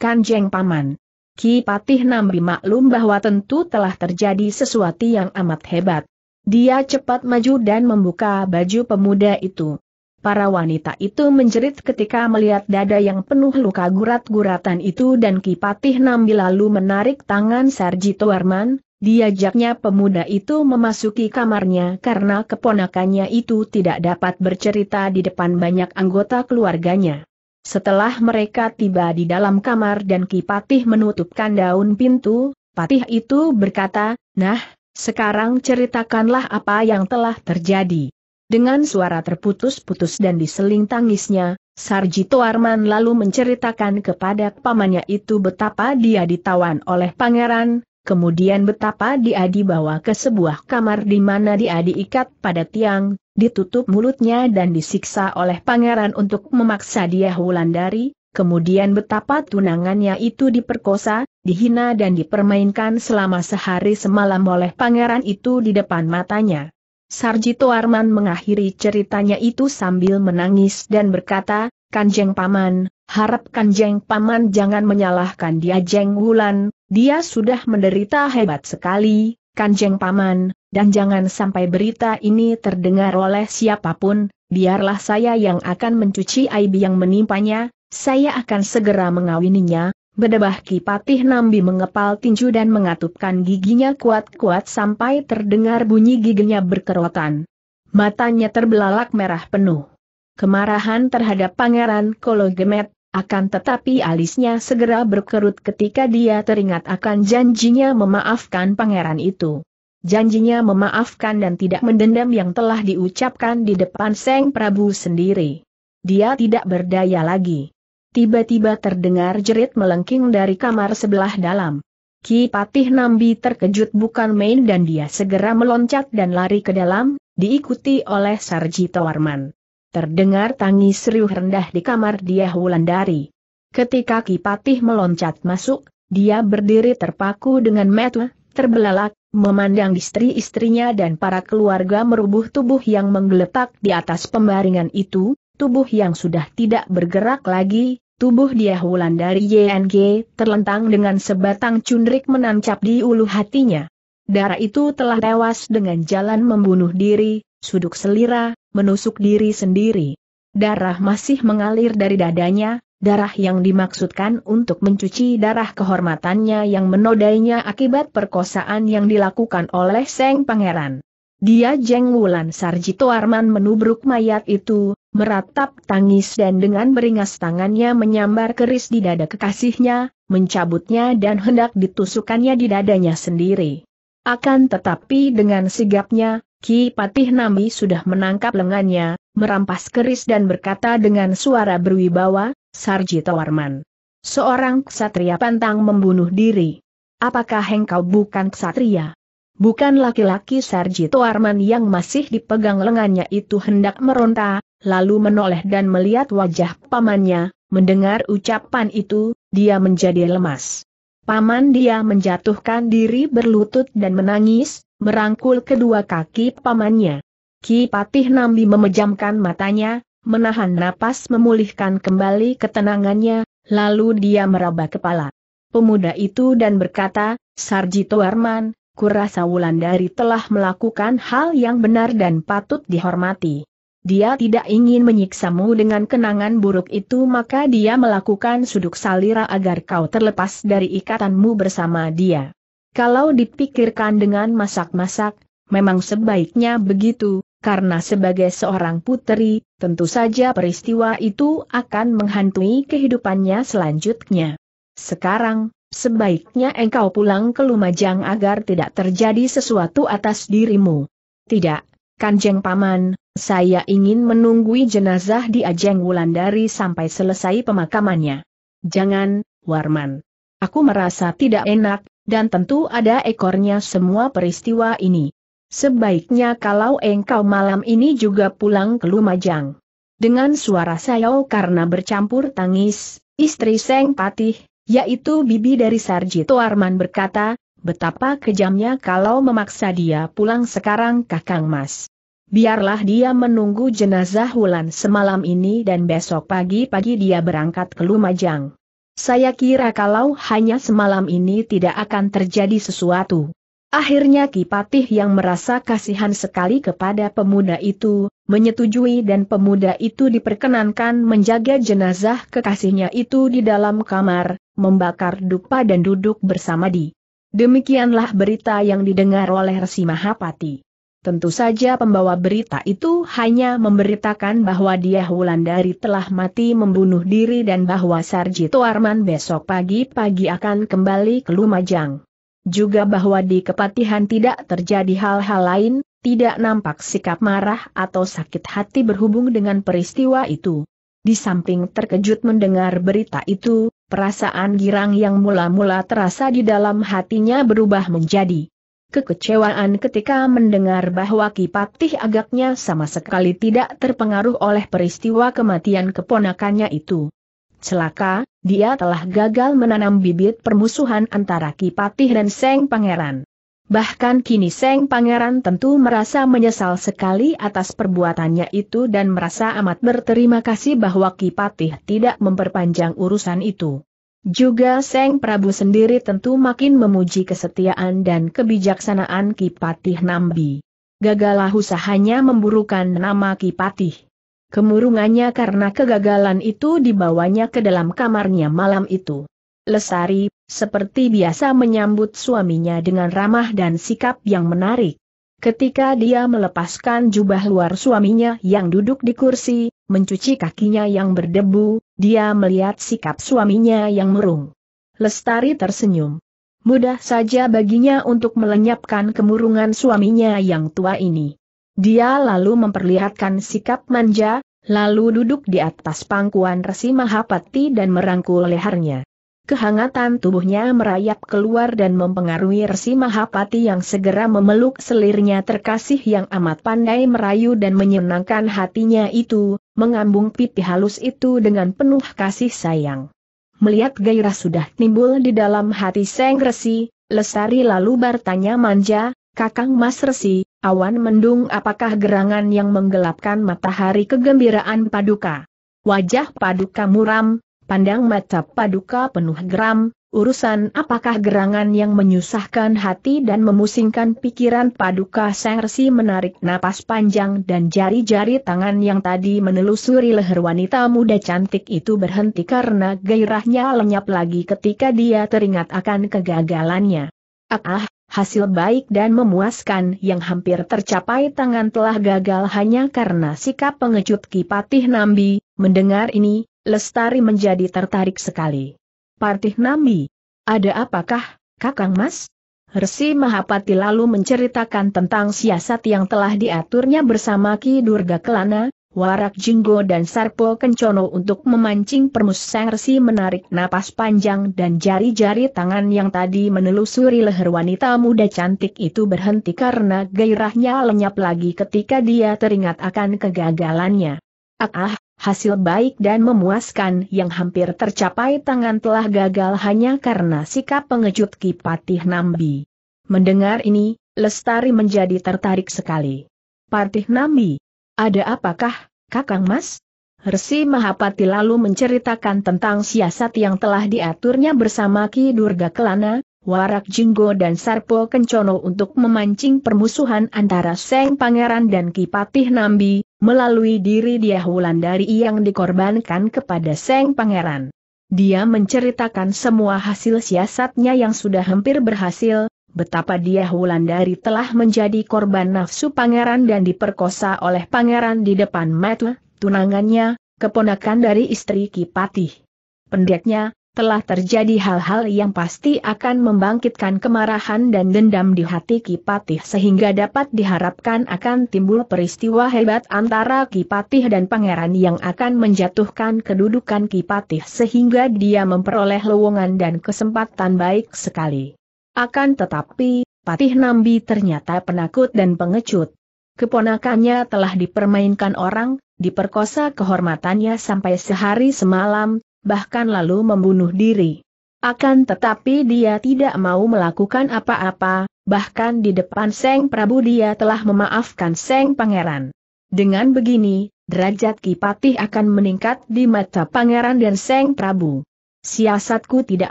A: Kanjeng Paman. Ki Patih Nambi maklum bahwa tentu telah terjadi sesuatu yang amat hebat. Dia cepat maju dan membuka baju pemuda itu. Para wanita itu menjerit ketika melihat dada yang penuh luka gurat-guratan itu dan Kipatih Nambi lalu menarik tangan Sarjito Warman, diajaknya pemuda itu memasuki kamarnya karena keponakannya itu tidak dapat bercerita di depan banyak anggota keluarganya. Setelah mereka tiba di dalam kamar dan Kipatih menutupkan daun pintu, Patih itu berkata, Nah, sekarang ceritakanlah apa yang telah terjadi. Dengan suara terputus-putus dan diseling tangisnya, Sarjito Arman lalu menceritakan kepada pamannya itu betapa dia ditawan oleh pangeran, kemudian betapa dia dibawa ke sebuah kamar di mana dia diikat pada tiang, ditutup mulutnya dan disiksa oleh pangeran untuk memaksa dia hulandari, kemudian betapa tunangannya itu diperkosa, dihina dan dipermainkan selama sehari semalam oleh pangeran itu di depan matanya. Sarjito Arman mengakhiri ceritanya itu sambil menangis dan berkata, Kanjeng Paman, harap Kanjeng Paman jangan menyalahkan dia Jeng Wulan, dia sudah menderita hebat sekali, Kanjeng Paman, dan jangan sampai berita ini terdengar oleh siapapun, biarlah saya yang akan mencuci aib yang menimpanya, saya akan segera mengawininya, Bedebah Kipatih Nambi mengepal tinju dan mengatupkan giginya kuat-kuat sampai terdengar bunyi giginya berkerotan. Matanya terbelalak merah penuh. Kemarahan terhadap Pangeran Kologemet. akan tetapi alisnya segera berkerut ketika dia teringat akan janjinya memaafkan pangeran itu. Janjinya memaafkan dan tidak mendendam yang telah diucapkan di depan Seng Prabu sendiri. Dia tidak berdaya lagi tiba-tiba terdengar jerit melengking dari kamar sebelah dalam. Ki Patih Nambi terkejut bukan main dan dia segera meloncat dan lari ke dalam, diikuti oleh Sarjito Warman. Terdengar tangis riuh rendah di kamar dia Wulandari. Ketika Ki Patih meloncat masuk, dia berdiri terpaku dengan metu, terbelalak, memandang istri-istrinya dan para keluarga merubuh tubuh yang menggeletak di atas pembaringan itu, tubuh yang sudah tidak bergerak lagi, tubuh dia hulan dari YNG terlentang dengan sebatang cundrik menancap di ulu hatinya. Darah itu telah tewas dengan jalan membunuh diri, suduk selira, menusuk diri sendiri. Darah masih mengalir dari dadanya, darah yang dimaksudkan untuk mencuci darah kehormatannya yang menodainya akibat perkosaan yang dilakukan oleh Seng Pangeran. Dia Jeng Wulan Sarjito Arman menubruk mayat itu, meratap tangis dan dengan beringas tangannya menyambar keris di dada kekasihnya, mencabutnya dan hendak ditusukannya di dadanya sendiri. Akan tetapi dengan sigapnya, Ki Patih Nambi sudah menangkap lengannya, merampas keris dan berkata dengan suara berwibawa, Sarjito Arman, Seorang ksatria pantang membunuh diri. Apakah engkau bukan ksatria? Bukan laki-laki Sarjito Arman yang masih dipegang lengannya itu hendak meronta, lalu menoleh dan melihat wajah pamannya, mendengar ucapan itu, dia menjadi lemas. Paman dia menjatuhkan diri berlutut dan menangis, merangkul kedua kaki pamannya. Ki Patih Nambi memejamkan matanya, menahan napas memulihkan kembali ketenangannya, lalu dia meraba kepala. Pemuda itu dan berkata, Sarjito Arman, kurasa Wulandari telah melakukan hal yang benar dan patut dihormati. Dia tidak ingin menyiksamu dengan kenangan buruk itu maka dia melakukan suduk salira agar kau terlepas dari ikatanmu bersama dia. Kalau dipikirkan dengan masak-masak, memang sebaiknya begitu, karena sebagai seorang putri, tentu saja peristiwa itu akan menghantui kehidupannya selanjutnya. Sekarang, Sebaiknya engkau pulang ke Lumajang agar tidak terjadi sesuatu atas dirimu. Tidak, Kanjeng Paman, saya ingin menunggui jenazah di Ajeng Wulandari sampai selesai pemakamannya. Jangan, Warman. Aku merasa tidak enak, dan tentu ada ekornya semua peristiwa ini. Sebaiknya kalau engkau malam ini juga pulang ke Lumajang. Dengan suara sayau karena bercampur tangis, istri Seng Patih, yaitu bibi dari Sarjito Arman berkata, betapa kejamnya kalau memaksa dia pulang sekarang kakang mas. Biarlah dia menunggu jenazah Wulan semalam ini dan besok pagi-pagi dia berangkat ke Lumajang. Saya kira kalau hanya semalam ini tidak akan terjadi sesuatu. Akhirnya Kipatih yang merasa kasihan sekali kepada pemuda itu, menyetujui dan pemuda itu diperkenankan menjaga jenazah kekasihnya itu di dalam kamar, membakar dupa dan duduk bersama di. Demikianlah berita yang didengar oleh Resi Mahapati. Tentu saja pembawa berita itu hanya memberitakan bahwa dia Wulandari telah mati membunuh diri dan bahwa Sarjito Arman besok pagi-pagi akan kembali ke Lumajang juga bahwa di kepatihan tidak terjadi hal-hal lain, tidak nampak sikap marah atau sakit hati berhubung dengan peristiwa itu. Di samping terkejut mendengar berita itu, perasaan girang yang mula-mula terasa di dalam hatinya berubah menjadi kekecewaan ketika mendengar bahwa Kipatih agaknya sama sekali tidak terpengaruh oleh peristiwa kematian keponakannya itu. Celaka, dia telah gagal menanam bibit permusuhan antara Kipatih dan Seng Pangeran. Bahkan kini Seng Pangeran tentu merasa menyesal sekali atas perbuatannya itu dan merasa amat berterima kasih bahwa Kipatih tidak memperpanjang urusan itu. Juga Seng Prabu sendiri tentu makin memuji kesetiaan dan kebijaksanaan Kipatih Nambi. Gagalah usahanya memburukan nama Kipatih. Kemurungannya karena kegagalan itu dibawanya ke dalam kamarnya malam itu. Lesari, seperti biasa menyambut suaminya dengan ramah dan sikap yang menarik. Ketika dia melepaskan jubah luar suaminya yang duduk di kursi, mencuci kakinya yang berdebu, dia melihat sikap suaminya yang murung. Lestari tersenyum. Mudah saja baginya untuk melenyapkan kemurungan suaminya yang tua ini. Dia lalu memperlihatkan sikap manja, lalu duduk di atas pangkuan Resi Mahapati dan merangkul lehernya. Kehangatan tubuhnya merayap keluar dan mempengaruhi Resi Mahapati yang segera memeluk selirnya terkasih yang amat pandai merayu dan menyenangkan hatinya itu, mengambung pipi halus itu dengan penuh kasih sayang. Melihat gairah sudah timbul di dalam hati Seng Resi, Lesari lalu bertanya manja, Kakang Mas Resi, awan mendung apakah gerangan yang menggelapkan matahari kegembiraan paduka? Wajah paduka muram, pandang mata paduka penuh geram, urusan apakah gerangan yang menyusahkan hati dan memusingkan pikiran paduka Sang Resi menarik napas panjang dan jari-jari tangan yang tadi menelusuri leher wanita muda cantik itu berhenti karena gairahnya lenyap lagi ketika dia teringat akan kegagalannya. Ah, hasil baik dan memuaskan yang hampir tercapai tangan telah gagal hanya karena sikap pengecut Kipatih Nambi, mendengar ini, Lestari menjadi tertarik sekali. Partih Nambi, ada apakah, Kakang Mas? Resi Mahapati lalu menceritakan tentang siasat yang telah diaturnya bersama Ki Durga Kelana, Warak Jinggo dan Sarpo Kencono untuk memancing permus Resi menarik napas panjang dan jari-jari tangan yang tadi menelusuri leher wanita muda cantik itu berhenti karena gairahnya lenyap lagi ketika dia teringat akan kegagalannya. Ah, ah, hasil baik dan memuaskan yang hampir tercapai tangan telah gagal hanya karena sikap pengecut Kipatih Nambi. Mendengar ini, Lestari menjadi tertarik sekali. Patih Nambi, ada apakah, Kakang Mas? Resi Mahapati lalu menceritakan tentang siasat yang telah diaturnya bersama Ki Durga Kelana, Warak Jinggo dan Sarpo Kencono untuk memancing permusuhan antara Seng Pangeran dan Ki Patih Nambi, melalui diri dia Wulandari yang dikorbankan kepada Seng Pangeran. Dia menceritakan semua hasil siasatnya yang sudah hampir berhasil, betapa dia Wulandari telah menjadi korban nafsu pangeran dan diperkosa oleh pangeran di depan Matla, tunangannya, keponakan dari istri Kipatih. Pendeknya, telah terjadi hal-hal yang pasti akan membangkitkan kemarahan dan dendam di hati Kipatih sehingga dapat diharapkan akan timbul peristiwa hebat antara Kipatih dan pangeran yang akan menjatuhkan kedudukan Kipatih sehingga dia memperoleh lowongan dan kesempatan baik sekali. Akan tetapi, Patih Nambi ternyata penakut dan pengecut. Keponakannya telah dipermainkan orang, diperkosa kehormatannya sampai sehari semalam, bahkan lalu membunuh diri. Akan tetapi dia tidak mau melakukan apa-apa, bahkan di depan Seng Prabu dia telah memaafkan Seng Pangeran. Dengan begini, derajat Ki Patih akan meningkat di mata Pangeran dan Seng Prabu. Siasatku tidak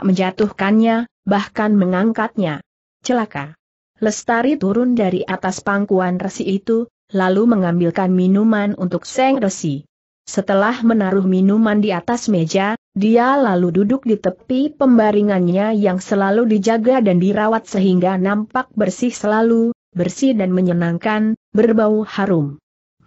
A: menjatuhkannya, bahkan mengangkatnya. Celaka. Lestari turun dari atas pangkuan resi itu, lalu mengambilkan minuman untuk Seng Resi. Setelah menaruh minuman di atas meja, dia lalu duduk di tepi pembaringannya yang selalu dijaga dan dirawat sehingga nampak bersih selalu, bersih dan menyenangkan, berbau harum.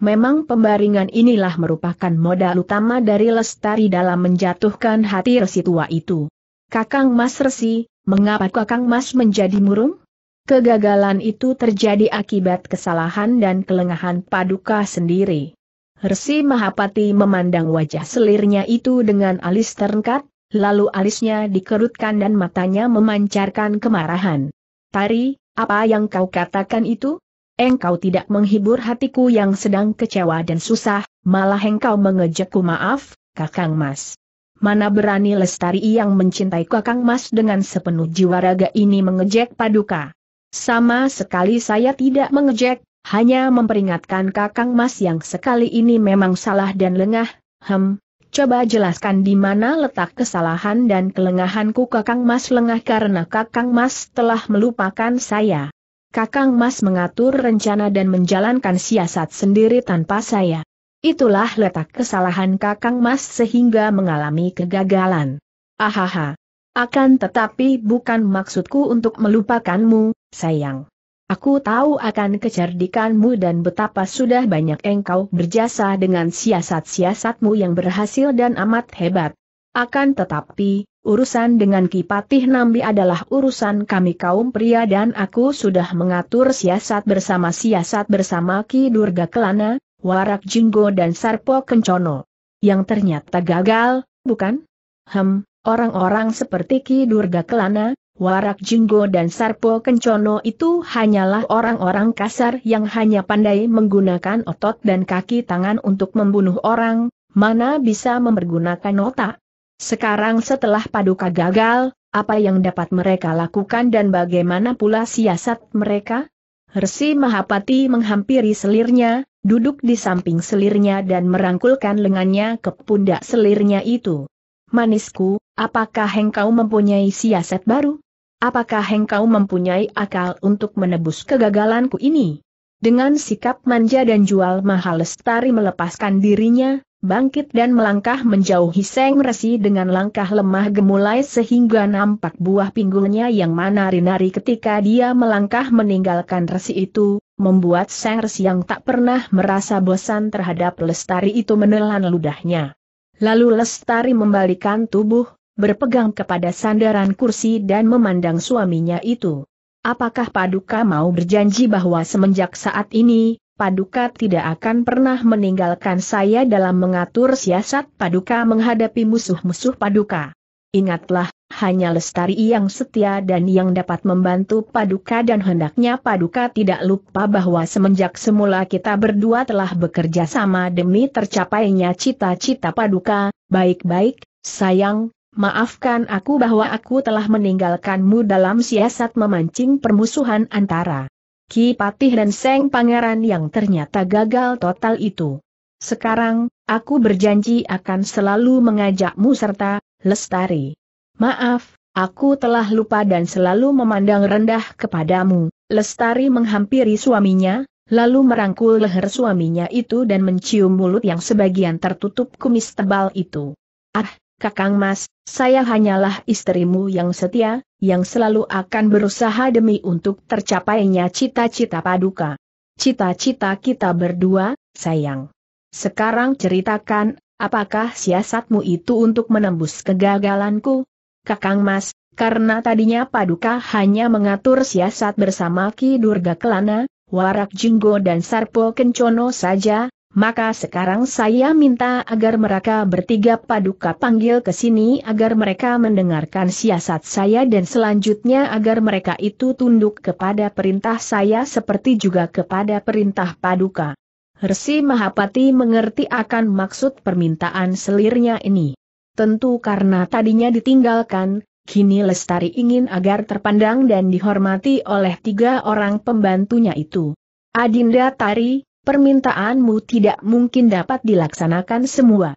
A: Memang pembaringan inilah merupakan modal utama dari Lestari dalam menjatuhkan hati Resi tua itu. Kakang Mas Resi, mengapa Kakang Mas menjadi murung? Kegagalan itu terjadi akibat kesalahan dan kelengahan Paduka sendiri. Resi Mahapati memandang wajah selirnya itu dengan alis terengkat, lalu alisnya dikerutkan dan matanya memancarkan kemarahan. Tari, apa yang kau katakan itu? Engkau tidak menghibur hatiku yang sedang kecewa dan susah, malah engkau mengejekku maaf, Kakang Mas mana berani Lestari yang mencintai Kakang Mas dengan sepenuh jiwa raga ini mengejek Paduka. Sama sekali saya tidak mengejek, hanya memperingatkan Kakang Mas yang sekali ini memang salah dan lengah, hem, coba jelaskan di mana letak kesalahan dan kelengahanku Kakang Mas lengah karena Kakang Mas telah melupakan saya. Kakang Mas mengatur rencana dan menjalankan siasat sendiri tanpa saya. Itulah letak kesalahan Kakang Mas sehingga mengalami kegagalan. Ahaha. Akan tetapi bukan maksudku untuk melupakanmu, sayang. Aku tahu akan kecerdikanmu dan betapa sudah banyak engkau berjasa dengan siasat-siasatmu yang berhasil dan amat hebat. Akan tetapi, urusan dengan Kipatih Nambi adalah urusan kami kaum pria dan aku sudah mengatur siasat bersama siasat bersama Ki Durga Kelana, Warak Jinggo dan Sarpo Kencono. Yang ternyata gagal, bukan? Hem, orang-orang seperti Ki Durga Kelana, Warak Jinggo dan Sarpo Kencono itu hanyalah orang-orang kasar yang hanya pandai menggunakan otot dan kaki tangan untuk membunuh orang, mana bisa mempergunakan otak. Sekarang setelah paduka gagal, apa yang dapat mereka lakukan dan bagaimana pula siasat mereka? Resi Mahapati menghampiri selirnya, duduk di samping selirnya dan merangkulkan lengannya ke pundak selirnya itu. Manisku, apakah hengkau mempunyai siasat baru? Apakah hengkau mempunyai akal untuk menebus kegagalanku ini? Dengan sikap manja dan jual mahal lestari melepaskan dirinya, bangkit dan melangkah menjauhi Seng Resi dengan langkah lemah gemulai sehingga nampak buah pinggulnya yang menari-nari ketika dia melangkah meninggalkan Resi itu, membuat Seng Resi yang tak pernah merasa bosan terhadap Lestari itu menelan ludahnya. Lalu Lestari membalikkan tubuh, berpegang kepada sandaran kursi dan memandang suaminya itu. Apakah Paduka mau berjanji bahwa semenjak saat ini, Paduka tidak akan pernah meninggalkan saya dalam mengatur siasat Paduka menghadapi musuh-musuh Paduka. Ingatlah, hanya Lestari yang setia dan yang dapat membantu Paduka dan hendaknya Paduka tidak lupa bahwa semenjak semula kita berdua telah bekerja sama demi tercapainya cita-cita Paduka, baik-baik, sayang, maafkan aku bahwa aku telah meninggalkanmu dalam siasat memancing permusuhan antara Ki Patih dan Seng Pangeran yang ternyata gagal total itu. Sekarang, aku berjanji akan selalu mengajakmu serta, Lestari. Maaf, aku telah lupa dan selalu memandang rendah kepadamu. Lestari menghampiri suaminya, lalu merangkul leher suaminya itu dan mencium mulut yang sebagian tertutup kumis tebal itu. Ah, Kakang Mas, saya hanyalah istrimu yang setia, yang selalu akan berusaha demi untuk tercapainya cita-cita paduka. Cita-cita kita berdua, sayang. Sekarang ceritakan, apakah siasatmu itu untuk menembus kegagalanku? Kakang Mas, karena tadinya paduka hanya mengatur siasat bersama Ki Durga Kelana, Warak Jinggo dan Sarpo Kencono saja, maka sekarang saya minta agar mereka bertiga paduka panggil ke sini agar mereka mendengarkan siasat saya dan selanjutnya agar mereka itu tunduk kepada perintah saya seperti juga kepada perintah paduka. Resi Mahapati mengerti akan maksud permintaan selirnya ini. Tentu karena tadinya ditinggalkan, kini Lestari ingin agar terpandang dan dihormati oleh tiga orang pembantunya itu. Adinda Tari, Permintaanmu tidak mungkin dapat dilaksanakan semua.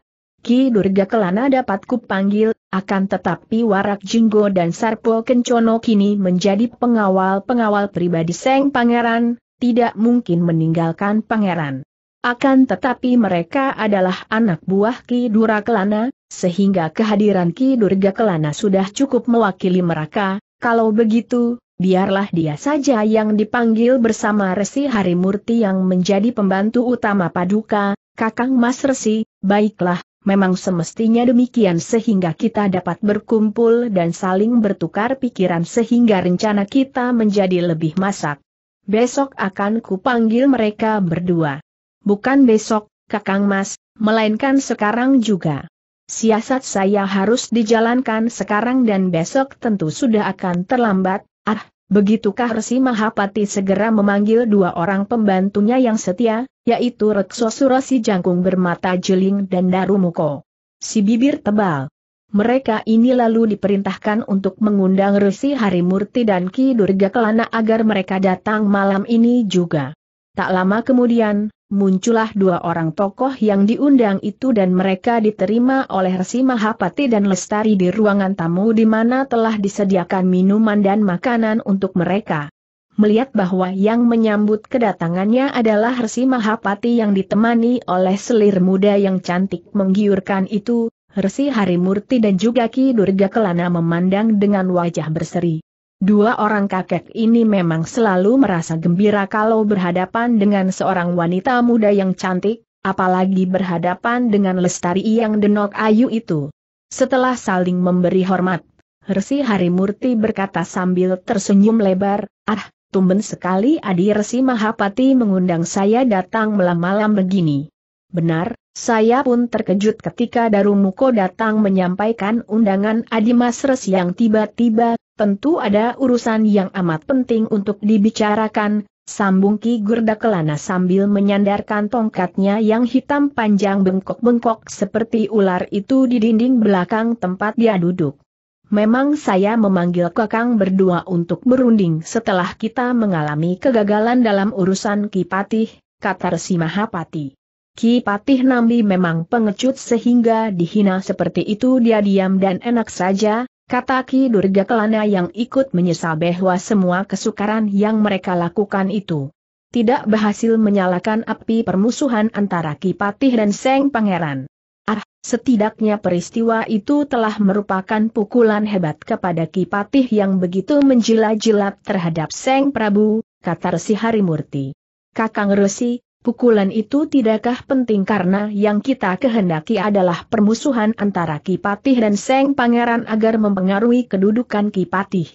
A: Ki Durga Kelana dapat kupanggil, akan tetapi Warak Jinggo dan Sarpo Kencono kini menjadi pengawal-pengawal pribadi Seng Pangeran, tidak mungkin meninggalkan Pangeran. Akan tetapi mereka adalah anak buah Ki Durga Kelana, sehingga kehadiran Ki Durga Kelana sudah cukup mewakili mereka, kalau begitu, biarlah dia saja yang dipanggil bersama Resi Harimurti yang menjadi pembantu utama Paduka, Kakang Mas Resi, baiklah, memang semestinya demikian sehingga kita dapat berkumpul dan saling bertukar pikiran sehingga rencana kita menjadi lebih masak. Besok akan kupanggil mereka berdua. Bukan besok, Kakang Mas, melainkan sekarang juga. Siasat saya harus dijalankan sekarang dan besok tentu sudah akan terlambat, Ah, begitukah Resi Mahapati segera memanggil dua orang pembantunya yang setia, yaitu Rekso Surasi Jangkung bermata jeling dan Darumuko. Si bibir tebal. Mereka ini lalu diperintahkan untuk mengundang Resi Harimurti dan Ki Durga Kelana agar mereka datang malam ini juga. Tak lama kemudian, muncullah dua orang tokoh yang diundang itu dan mereka diterima oleh Resi Mahapati dan Lestari di ruangan tamu di mana telah disediakan minuman dan makanan untuk mereka. Melihat bahwa yang menyambut kedatangannya adalah Resi Mahapati yang ditemani oleh selir muda yang cantik menggiurkan itu, Resi Harimurti dan juga Ki Durga Kelana memandang dengan wajah berseri. Dua orang kakek ini memang selalu merasa gembira kalau berhadapan dengan seorang wanita muda yang cantik, apalagi berhadapan dengan lestari yang denok ayu itu. Setelah saling memberi hormat, Resi Harimurti berkata sambil tersenyum lebar, Ah, tumben sekali Adi Resi Mahapati mengundang saya datang malam-malam begini. Benar, saya pun terkejut ketika Darumuko datang menyampaikan undangan Mas Resi yang tiba-tiba tentu ada urusan yang amat penting untuk dibicarakan, sambung Ki Gurda Kelana sambil menyandarkan tongkatnya yang hitam panjang bengkok-bengkok seperti ular itu di dinding belakang tempat dia duduk. Memang saya memanggil kakang berdua untuk berunding setelah kita mengalami kegagalan dalam urusan Ki Patih, kata Resi Mahapati. Ki Patih Nambi memang pengecut sehingga dihina seperti itu dia diam dan enak saja, Kata Ki Durga Kelana yang ikut menyesal bahwa semua kesukaran yang mereka lakukan itu tidak berhasil menyalakan api permusuhan antara Ki Patih dan Seng Pangeran. Ah, setidaknya peristiwa itu telah merupakan pukulan hebat kepada Ki Patih yang begitu menjilat-jilat terhadap Seng Prabu, kata Resi Harimurti. Kakang Resi, Pukulan itu tidakkah penting karena yang kita kehendaki adalah permusuhan antara Kipatih dan Seng Pangeran agar mempengaruhi kedudukan Kipatih.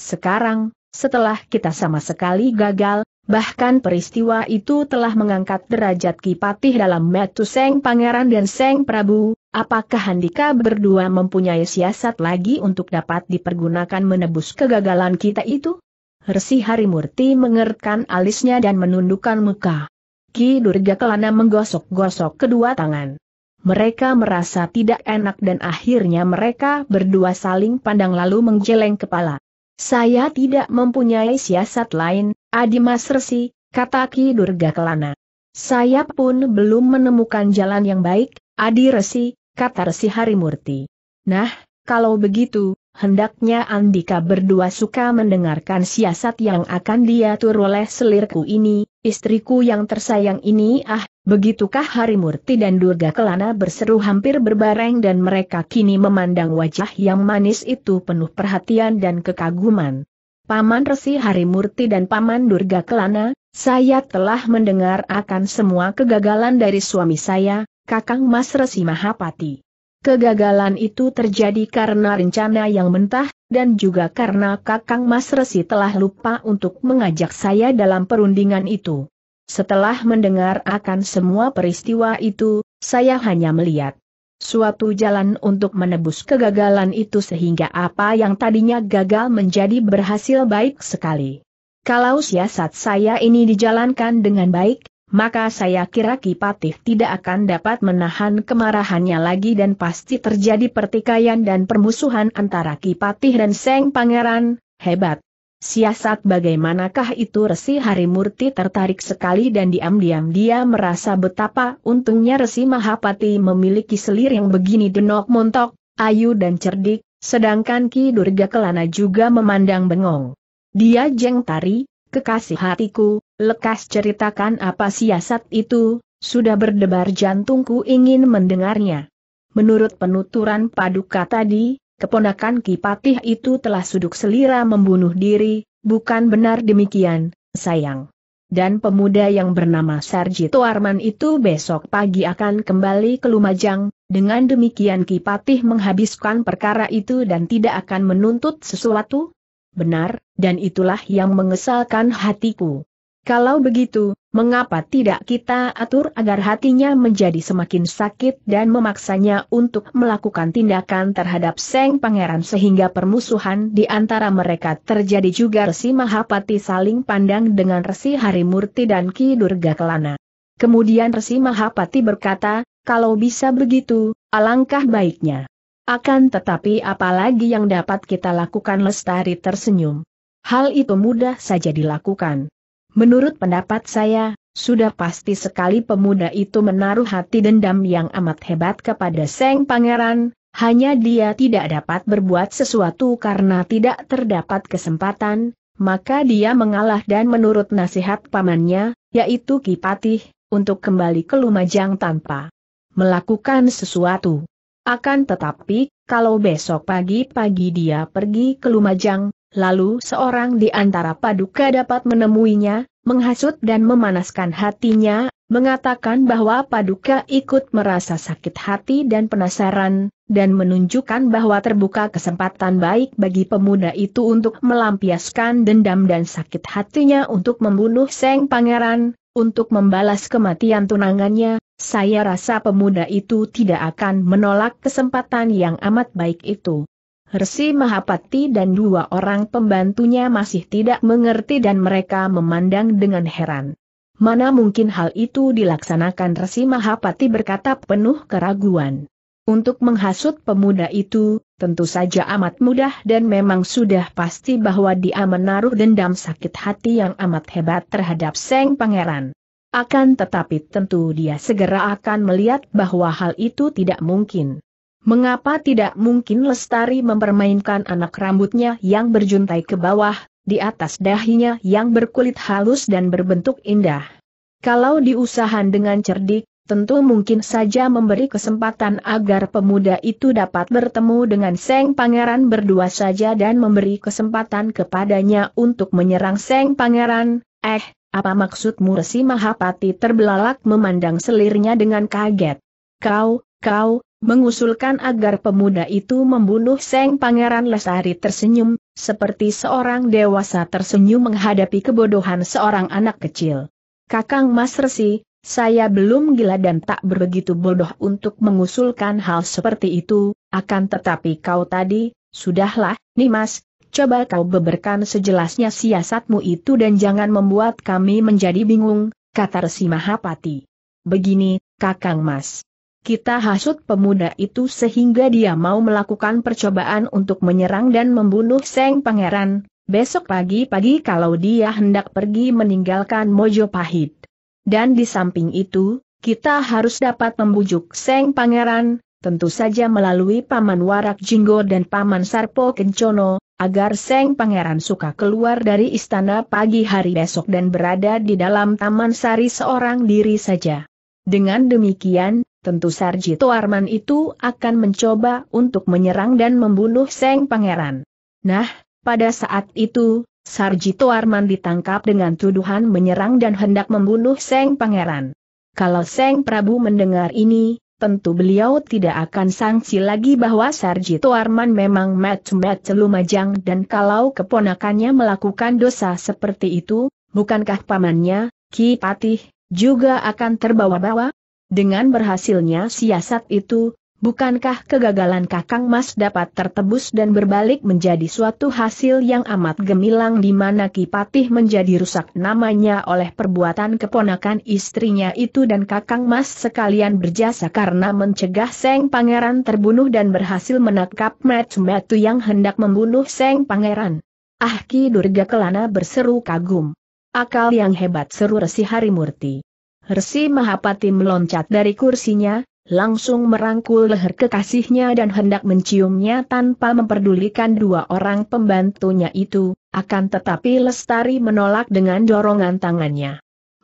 A: Sekarang, setelah kita sama sekali gagal, bahkan peristiwa itu telah mengangkat derajat Kipatih dalam metu Seng Pangeran dan Seng Prabu, apakah Handika berdua mempunyai siasat lagi untuk dapat dipergunakan menebus kegagalan kita itu? Resi Harimurti mengerutkan alisnya dan menundukkan muka. Ki Durga Kelana menggosok-gosok kedua tangan. Mereka merasa tidak enak dan akhirnya mereka berdua saling pandang lalu menggeleng kepala. Saya tidak mempunyai siasat lain, Adi Mas Resi, kata Ki Durga Kelana. Saya pun belum menemukan jalan yang baik, Adi Resi, kata Resi Harimurti. Nah, kalau begitu, hendaknya Andika berdua suka mendengarkan siasat yang akan diatur oleh selirku ini, Istriku yang tersayang ini ah, begitukah Hari Murti dan Durga Kelana berseru hampir berbareng dan mereka kini memandang wajah yang manis itu penuh perhatian dan kekaguman. Paman Resi Hari Murti dan Paman Durga Kelana, saya telah mendengar akan semua kegagalan dari suami saya, Kakang Mas Resi Mahapati. Kegagalan itu terjadi karena rencana yang mentah, dan juga karena Kakang Mas Resi telah lupa untuk mengajak saya dalam perundingan itu. Setelah mendengar akan semua peristiwa itu, saya hanya melihat suatu jalan untuk menebus kegagalan itu sehingga apa yang tadinya gagal menjadi berhasil baik sekali. Kalau siasat saya ini dijalankan dengan baik, maka saya kira Kipatih tidak akan dapat menahan kemarahannya lagi dan pasti terjadi pertikaian dan permusuhan antara Kipatih dan Seng Pangeran, hebat. Siasat bagaimanakah itu Resi Harimurti tertarik sekali dan diam-diam dia merasa betapa untungnya Resi Mahapati memiliki selir yang begini denok montok, ayu dan cerdik, sedangkan Ki Durga Kelana juga memandang bengong. Dia jeng tari, Kekasih hatiku, lekas ceritakan apa siasat itu, sudah berdebar jantungku ingin mendengarnya. Menurut penuturan paduka tadi, keponakan Kipatih itu telah suduk selira membunuh diri, bukan benar demikian, sayang. Dan pemuda yang bernama Sarjito Arman itu besok pagi akan kembali ke Lumajang, dengan demikian Kipatih menghabiskan perkara itu dan tidak akan menuntut sesuatu, Benar, dan itulah yang mengesalkan hatiku. Kalau begitu, mengapa tidak kita atur agar hatinya menjadi semakin sakit dan memaksanya untuk melakukan tindakan terhadap Seng Pangeran sehingga permusuhan di antara mereka terjadi juga Resi Mahapati saling pandang dengan Resi Harimurti dan Ki Durga Kelana. Kemudian Resi Mahapati berkata, kalau bisa begitu, alangkah baiknya. Akan tetapi apalagi yang dapat kita lakukan Lestari tersenyum. Hal itu mudah saja dilakukan. Menurut pendapat saya, sudah pasti sekali pemuda itu menaruh hati dendam yang amat hebat kepada Seng Pangeran, hanya dia tidak dapat berbuat sesuatu karena tidak terdapat kesempatan, maka dia mengalah dan menurut nasihat pamannya, yaitu Kipatih, untuk kembali ke Lumajang tanpa melakukan sesuatu. Akan tetapi, kalau besok pagi-pagi dia pergi ke Lumajang, lalu seorang di antara paduka dapat menemuinya, menghasut dan memanaskan hatinya, mengatakan bahwa paduka ikut merasa sakit hati dan penasaran, dan menunjukkan bahwa terbuka kesempatan baik bagi pemuda itu untuk melampiaskan dendam dan sakit hatinya untuk membunuh Seng Pangeran, untuk membalas kematian tunangannya, saya rasa pemuda itu tidak akan menolak kesempatan yang amat baik itu. Resi Mahapati dan dua orang pembantunya masih tidak mengerti dan mereka memandang dengan heran. Mana mungkin hal itu dilaksanakan Resi Mahapati berkata penuh keraguan. Untuk menghasut pemuda itu, tentu saja amat mudah dan memang sudah pasti bahwa dia menaruh dendam sakit hati yang amat hebat terhadap Seng Pangeran. Akan tetapi tentu dia segera akan melihat bahwa hal itu tidak mungkin. Mengapa tidak mungkin Lestari mempermainkan anak rambutnya yang berjuntai ke bawah, di atas dahinya yang berkulit halus dan berbentuk indah? Kalau diusahakan dengan cerdik, tentu mungkin saja memberi kesempatan agar pemuda itu dapat bertemu dengan Seng Pangeran berdua saja dan memberi kesempatan kepadanya untuk menyerang Seng Pangeran, eh, apa maksudmu Resi Mahapati terbelalak memandang selirnya dengan kaget. Kau, kau, mengusulkan agar pemuda itu membunuh Seng Pangeran Lesari tersenyum, seperti seorang dewasa tersenyum menghadapi kebodohan seorang anak kecil. Kakang Mas Resi, saya belum gila dan tak begitu bodoh untuk mengusulkan hal seperti itu, akan tetapi kau tadi, sudahlah, nih Mas coba kau beberkan sejelasnya siasatmu itu dan jangan membuat kami menjadi bingung, kata Resi Mahapati. Begini, Kakang Mas. Kita hasut pemuda itu sehingga dia mau melakukan percobaan untuk menyerang dan membunuh Seng Pangeran, besok pagi-pagi kalau dia hendak pergi meninggalkan Mojo Pahit. Dan di samping itu, kita harus dapat membujuk Seng Pangeran, tentu saja melalui Paman Warak Jinggo dan Paman Sarpo Kencono, agar Seng Pangeran suka keluar dari istana pagi hari besok dan berada di dalam Taman Sari seorang diri saja. Dengan demikian, tentu Sarjito Arman itu akan mencoba untuk menyerang dan membunuh Seng Pangeran. Nah, pada saat itu, Sarjito Arman ditangkap dengan tuduhan menyerang dan hendak membunuh Seng Pangeran. Kalau Seng Prabu mendengar ini, tentu beliau tidak akan sangsi lagi bahwa Sarjito Arman memang mat-mat lumajang dan kalau keponakannya melakukan dosa seperti itu, bukankah pamannya, Ki Patih, juga akan terbawa-bawa? Dengan berhasilnya siasat itu, Bukankah kegagalan Kakang Mas dapat tertebus dan berbalik menjadi suatu hasil yang amat gemilang di mana Kipatih menjadi rusak namanya oleh perbuatan keponakan istrinya itu dan Kakang Mas sekalian berjasa karena mencegah Seng Pangeran terbunuh dan berhasil menangkap Mat Metu yang hendak membunuh Seng Pangeran. Ah Ki Durga Kelana berseru kagum. Akal yang hebat seru Resi Harimurti. Resi Mahapati meloncat dari kursinya, langsung merangkul leher kekasihnya dan hendak menciumnya tanpa memperdulikan dua orang pembantunya itu, akan tetapi Lestari menolak dengan dorongan tangannya.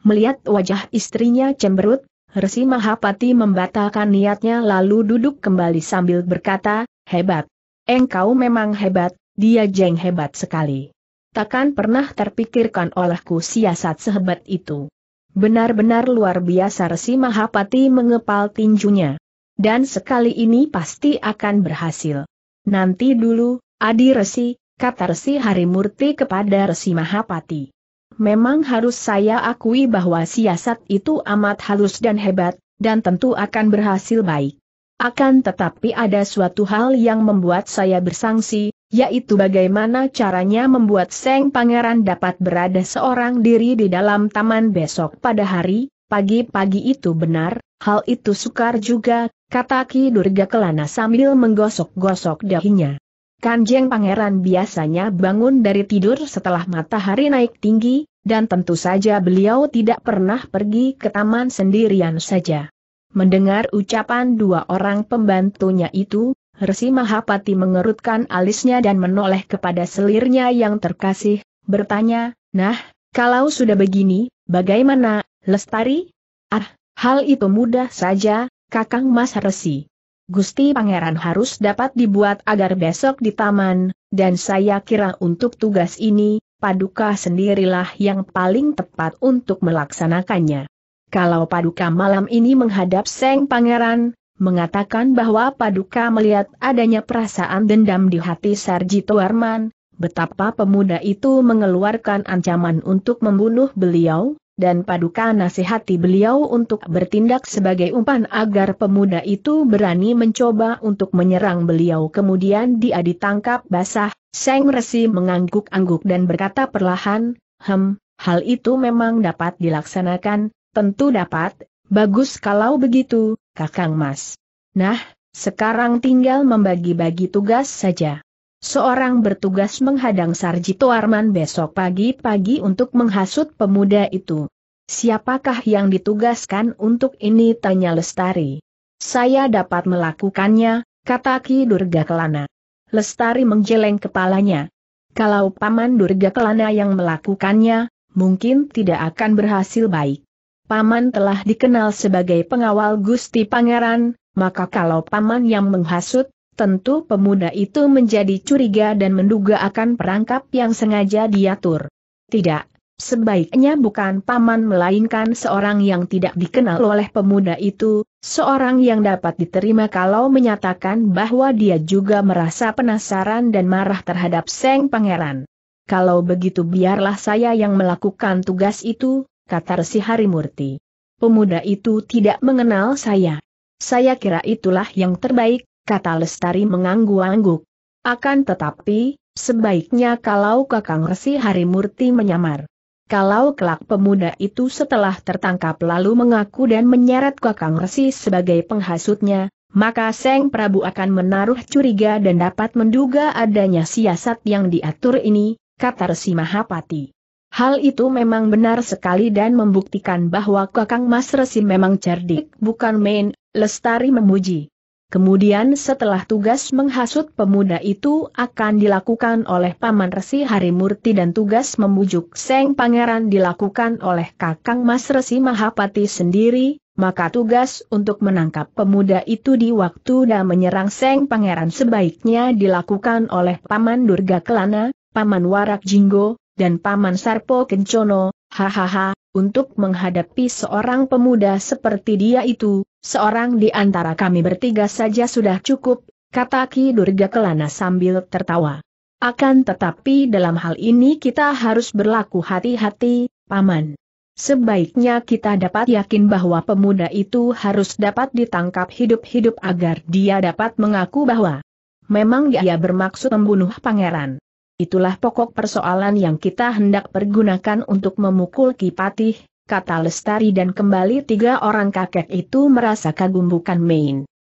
A: Melihat wajah istrinya cemberut, Resi Mahapati membatalkan niatnya lalu duduk kembali sambil berkata, hebat. Engkau memang hebat, dia jeng hebat sekali. Takkan pernah terpikirkan olehku siasat sehebat itu. Benar-benar luar biasa Resi Mahapati mengepal tinjunya. Dan sekali ini pasti akan berhasil. Nanti dulu, Adi Resi, kata Resi Harimurti kepada Resi Mahapati. Memang harus saya akui bahwa siasat itu amat halus dan hebat, dan tentu akan berhasil baik. Akan tetapi ada suatu hal yang membuat saya bersangsi, yaitu bagaimana caranya membuat Seng Pangeran dapat berada seorang diri di dalam taman besok pada hari, pagi-pagi itu benar, hal itu sukar juga, kata Ki Durga Kelana sambil menggosok-gosok dahinya. Kanjeng Pangeran biasanya bangun dari tidur setelah matahari naik tinggi, dan tentu saja beliau tidak pernah pergi ke taman sendirian saja. Mendengar ucapan dua orang pembantunya itu, Resi Mahapati mengerutkan alisnya dan menoleh kepada selirnya yang terkasih, bertanya, Nah, kalau sudah begini, bagaimana, Lestari? Ah, hal itu mudah saja, Kakang Mas Resi. Gusti Pangeran harus dapat dibuat agar besok di taman, dan saya kira untuk tugas ini, Paduka sendirilah yang paling tepat untuk melaksanakannya. Kalau Paduka malam ini menghadap Seng Pangeran, mengatakan bahwa Paduka melihat adanya perasaan dendam di hati Sarjito Arman, betapa pemuda itu mengeluarkan ancaman untuk membunuh beliau, dan Paduka nasihati beliau untuk bertindak sebagai umpan agar pemuda itu berani mencoba untuk menyerang beliau kemudian dia ditangkap basah, Seng Resi mengangguk-angguk dan berkata perlahan, hem, hal itu memang dapat dilaksanakan, tentu dapat, Bagus kalau begitu, Kakang Mas. Nah, sekarang tinggal membagi-bagi tugas saja. Seorang bertugas menghadang Sarjito Arman besok pagi-pagi untuk menghasut pemuda itu. Siapakah yang ditugaskan untuk ini tanya Lestari. Saya dapat melakukannya, kata Ki Durga Kelana. Lestari menjeleng kepalanya. Kalau Paman Durga Kelana yang melakukannya, mungkin tidak akan berhasil baik. Paman telah dikenal sebagai pengawal Gusti Pangeran, maka kalau Paman yang menghasut, tentu pemuda itu menjadi curiga dan menduga akan perangkap yang sengaja diatur. Tidak, Sebaiknya bukan paman melainkan seorang yang tidak dikenal oleh pemuda itu, seorang yang dapat diterima kalau menyatakan bahwa dia juga merasa penasaran dan marah terhadap Seng Pangeran. Kalau begitu biarlah saya yang melakukan tugas itu, kata Resi Harimurti. Pemuda itu tidak mengenal saya. Saya kira itulah yang terbaik, kata Lestari mengangguk-angguk. Akan tetapi, sebaiknya kalau Kakang Resi Harimurti menyamar. Kalau kelak pemuda itu setelah tertangkap lalu mengaku dan menyeret Kakang Resi sebagai penghasutnya, maka Seng Prabu akan menaruh curiga dan dapat menduga adanya siasat yang diatur ini, kata Resi Mahapati. Hal itu memang benar sekali dan membuktikan bahwa Kakang Mas Resi memang cerdik, bukan main, Lestari memuji. Kemudian setelah tugas menghasut pemuda itu akan dilakukan oleh Paman Resi Hari Murti dan tugas membujuk Seng Pangeran dilakukan oleh Kakang Mas Resi Mahapati sendiri, maka tugas untuk menangkap pemuda itu di waktu dan menyerang Seng Pangeran sebaiknya dilakukan oleh Paman Durga Kelana, Paman Warak Jinggo, dan Paman Sarpo Kencono, hahaha, untuk menghadapi seorang pemuda seperti dia itu, seorang di antara kami bertiga saja sudah cukup, kata Ki Durga Kelana sambil tertawa. Akan tetapi dalam hal ini kita harus berlaku hati-hati, Paman. Sebaiknya kita dapat yakin bahwa pemuda itu harus dapat ditangkap hidup-hidup agar dia dapat mengaku bahwa memang dia bermaksud membunuh pangeran. Itulah pokok persoalan yang kita hendak pergunakan untuk memukul Kipatih, kata Lestari dan kembali tiga orang kakek itu merasa kagum bukan main.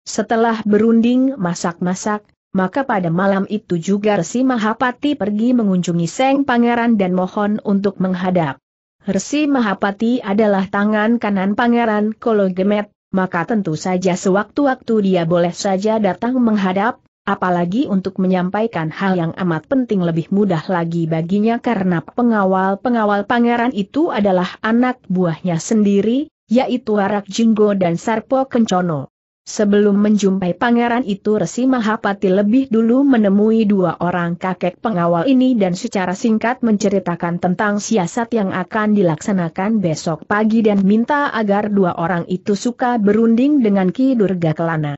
A: Setelah berunding masak-masak, maka pada malam itu juga Resi Mahapati pergi mengunjungi Seng Pangeran dan mohon untuk menghadap. Resi Mahapati adalah tangan kanan Pangeran Kologemet, maka tentu saja sewaktu-waktu dia boleh saja datang menghadap, Apalagi untuk menyampaikan hal yang amat penting lebih mudah lagi baginya karena pengawal-pengawal pangeran itu adalah anak buahnya sendiri, yaitu Arak Jinggo dan Sarpo Kencono. Sebelum menjumpai pangeran itu Resi Mahapati lebih dulu menemui dua orang kakek pengawal ini dan secara singkat menceritakan tentang siasat yang akan dilaksanakan besok pagi dan minta agar dua orang itu suka berunding dengan Ki Durga Kelana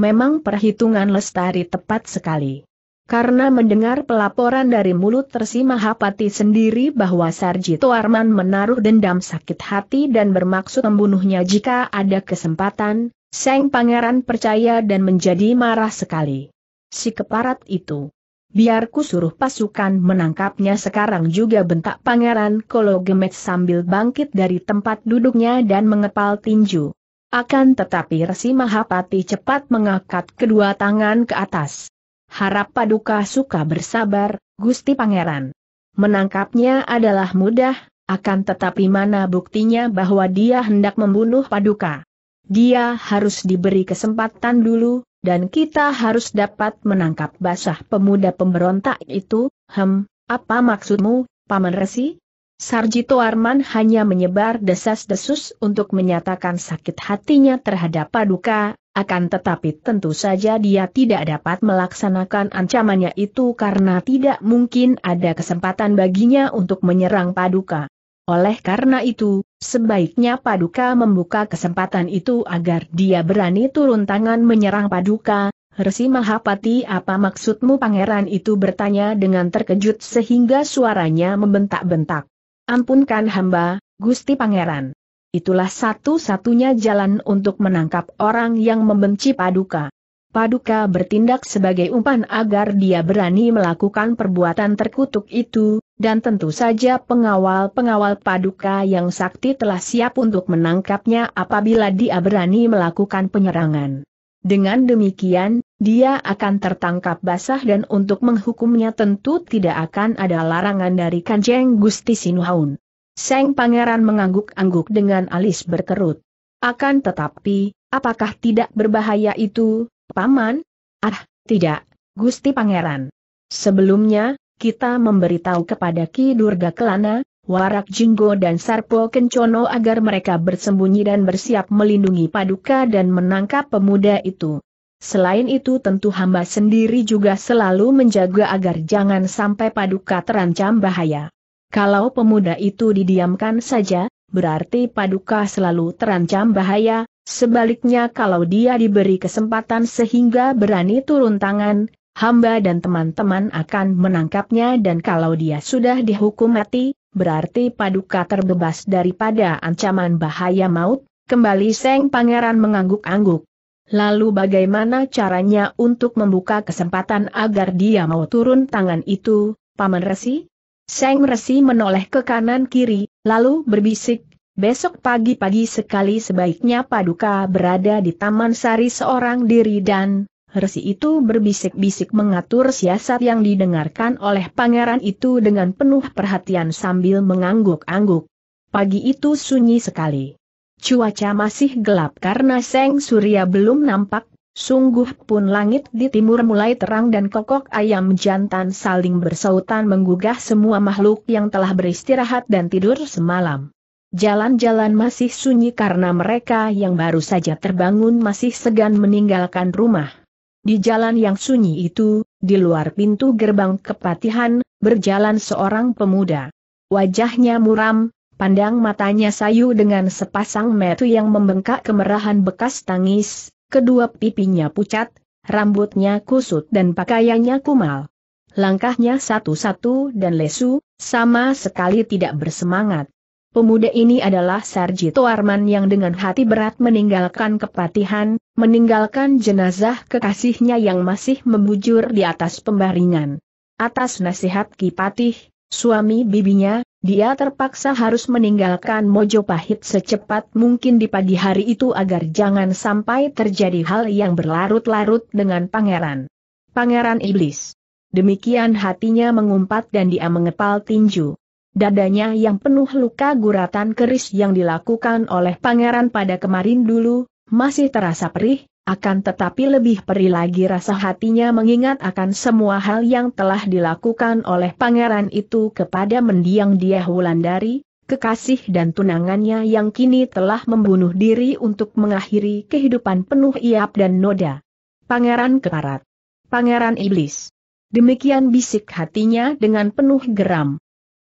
A: memang perhitungan Lestari tepat sekali. Karena mendengar pelaporan dari mulut Tersimahapati sendiri bahwa Sarjito Arman menaruh dendam sakit hati dan bermaksud membunuhnya jika ada kesempatan, Seng Pangeran percaya dan menjadi marah sekali. Si keparat itu. Biar ku suruh pasukan menangkapnya sekarang juga bentak Pangeran Kolo Gemet sambil bangkit dari tempat duduknya dan mengepal tinju. Akan tetapi Resi Mahapati cepat mengangkat kedua tangan ke atas. Harap paduka suka bersabar, Gusti Pangeran. Menangkapnya adalah mudah, akan tetapi mana buktinya bahwa dia hendak membunuh paduka. Dia harus diberi kesempatan dulu, dan kita harus dapat menangkap basah pemuda pemberontak itu, hem, apa maksudmu, Paman Resi? Sarjito Arman hanya menyebar desas-desus untuk menyatakan sakit hatinya terhadap Paduka, akan tetapi tentu saja dia tidak dapat melaksanakan ancamannya itu karena tidak mungkin ada kesempatan baginya untuk menyerang Paduka. Oleh karena itu, sebaiknya Paduka membuka kesempatan itu agar dia berani turun tangan menyerang Paduka, Resi Mahapati apa maksudmu pangeran itu bertanya dengan terkejut sehingga suaranya membentak-bentak. Ampunkan hamba, Gusti Pangeran. Itulah satu-satunya jalan untuk menangkap orang yang membenci Paduka. Paduka bertindak sebagai umpan agar dia berani melakukan perbuatan terkutuk itu, dan tentu saja pengawal-pengawal Paduka yang sakti telah siap untuk menangkapnya apabila dia berani melakukan penyerangan. Dengan demikian, dia akan tertangkap basah dan untuk menghukumnya tentu tidak akan ada larangan dari Kanjeng Gusti Sinuhaun. Seng Pangeran mengangguk-angguk dengan alis berkerut. Akan tetapi, apakah tidak berbahaya itu, Paman? Ah, tidak, Gusti Pangeran. Sebelumnya, kita memberitahu kepada Ki Durga Kelana, Warak Jinggo dan Sarpo Kencono agar mereka bersembunyi dan bersiap melindungi Paduka dan menangkap pemuda itu. Selain itu tentu hamba sendiri juga selalu menjaga agar jangan sampai Paduka terancam bahaya. Kalau pemuda itu didiamkan saja, berarti Paduka selalu terancam bahaya, sebaliknya kalau dia diberi kesempatan sehingga berani turun tangan, hamba dan teman-teman akan menangkapnya dan kalau dia sudah dihukum mati, berarti Paduka terbebas daripada ancaman bahaya maut, kembali Seng Pangeran mengangguk-angguk. Lalu bagaimana caranya untuk membuka kesempatan agar dia mau turun tangan itu, Paman Resi? Seng Resi menoleh ke kanan kiri, lalu berbisik, besok pagi-pagi sekali sebaiknya Paduka berada di Taman Sari seorang diri dan, Resi itu berbisik-bisik mengatur siasat yang didengarkan oleh pangeran itu dengan penuh perhatian sambil mengangguk-angguk. Pagi itu sunyi sekali. Cuaca masih gelap karena seng surya belum nampak, sungguh pun langit di timur mulai terang dan kokok ayam jantan saling bersautan menggugah semua makhluk yang telah beristirahat dan tidur semalam. Jalan-jalan masih sunyi karena mereka yang baru saja terbangun masih segan meninggalkan rumah. Di jalan yang sunyi itu, di luar pintu gerbang kepatihan, berjalan seorang pemuda. Wajahnya muram, pandang matanya sayu dengan sepasang metu yang membengkak kemerahan bekas tangis, kedua pipinya pucat, rambutnya kusut dan pakaiannya kumal. Langkahnya satu-satu dan lesu, sama sekali tidak bersemangat. Pemuda ini adalah Sarjito Arman yang dengan hati berat meninggalkan kepatihan, meninggalkan jenazah kekasihnya yang masih membujur di atas pembaringan. Atas nasihat Kipatih, suami bibinya, dia terpaksa harus meninggalkan Mojopahit secepat mungkin di pagi hari itu agar jangan sampai terjadi hal yang berlarut-larut dengan pangeran. Pangeran Iblis. Demikian hatinya mengumpat dan dia mengepal tinju. Dadanya yang penuh luka guratan keris yang dilakukan oleh pangeran pada kemarin dulu, masih terasa perih, akan tetapi lebih perih lagi rasa hatinya mengingat akan semua hal yang telah dilakukan oleh pangeran itu kepada mendiang dia Wulandari, kekasih dan tunangannya yang kini telah membunuh diri untuk mengakhiri kehidupan penuh iap dan noda. Pangeran Keparat. Pangeran Iblis. Demikian bisik hatinya dengan penuh geram.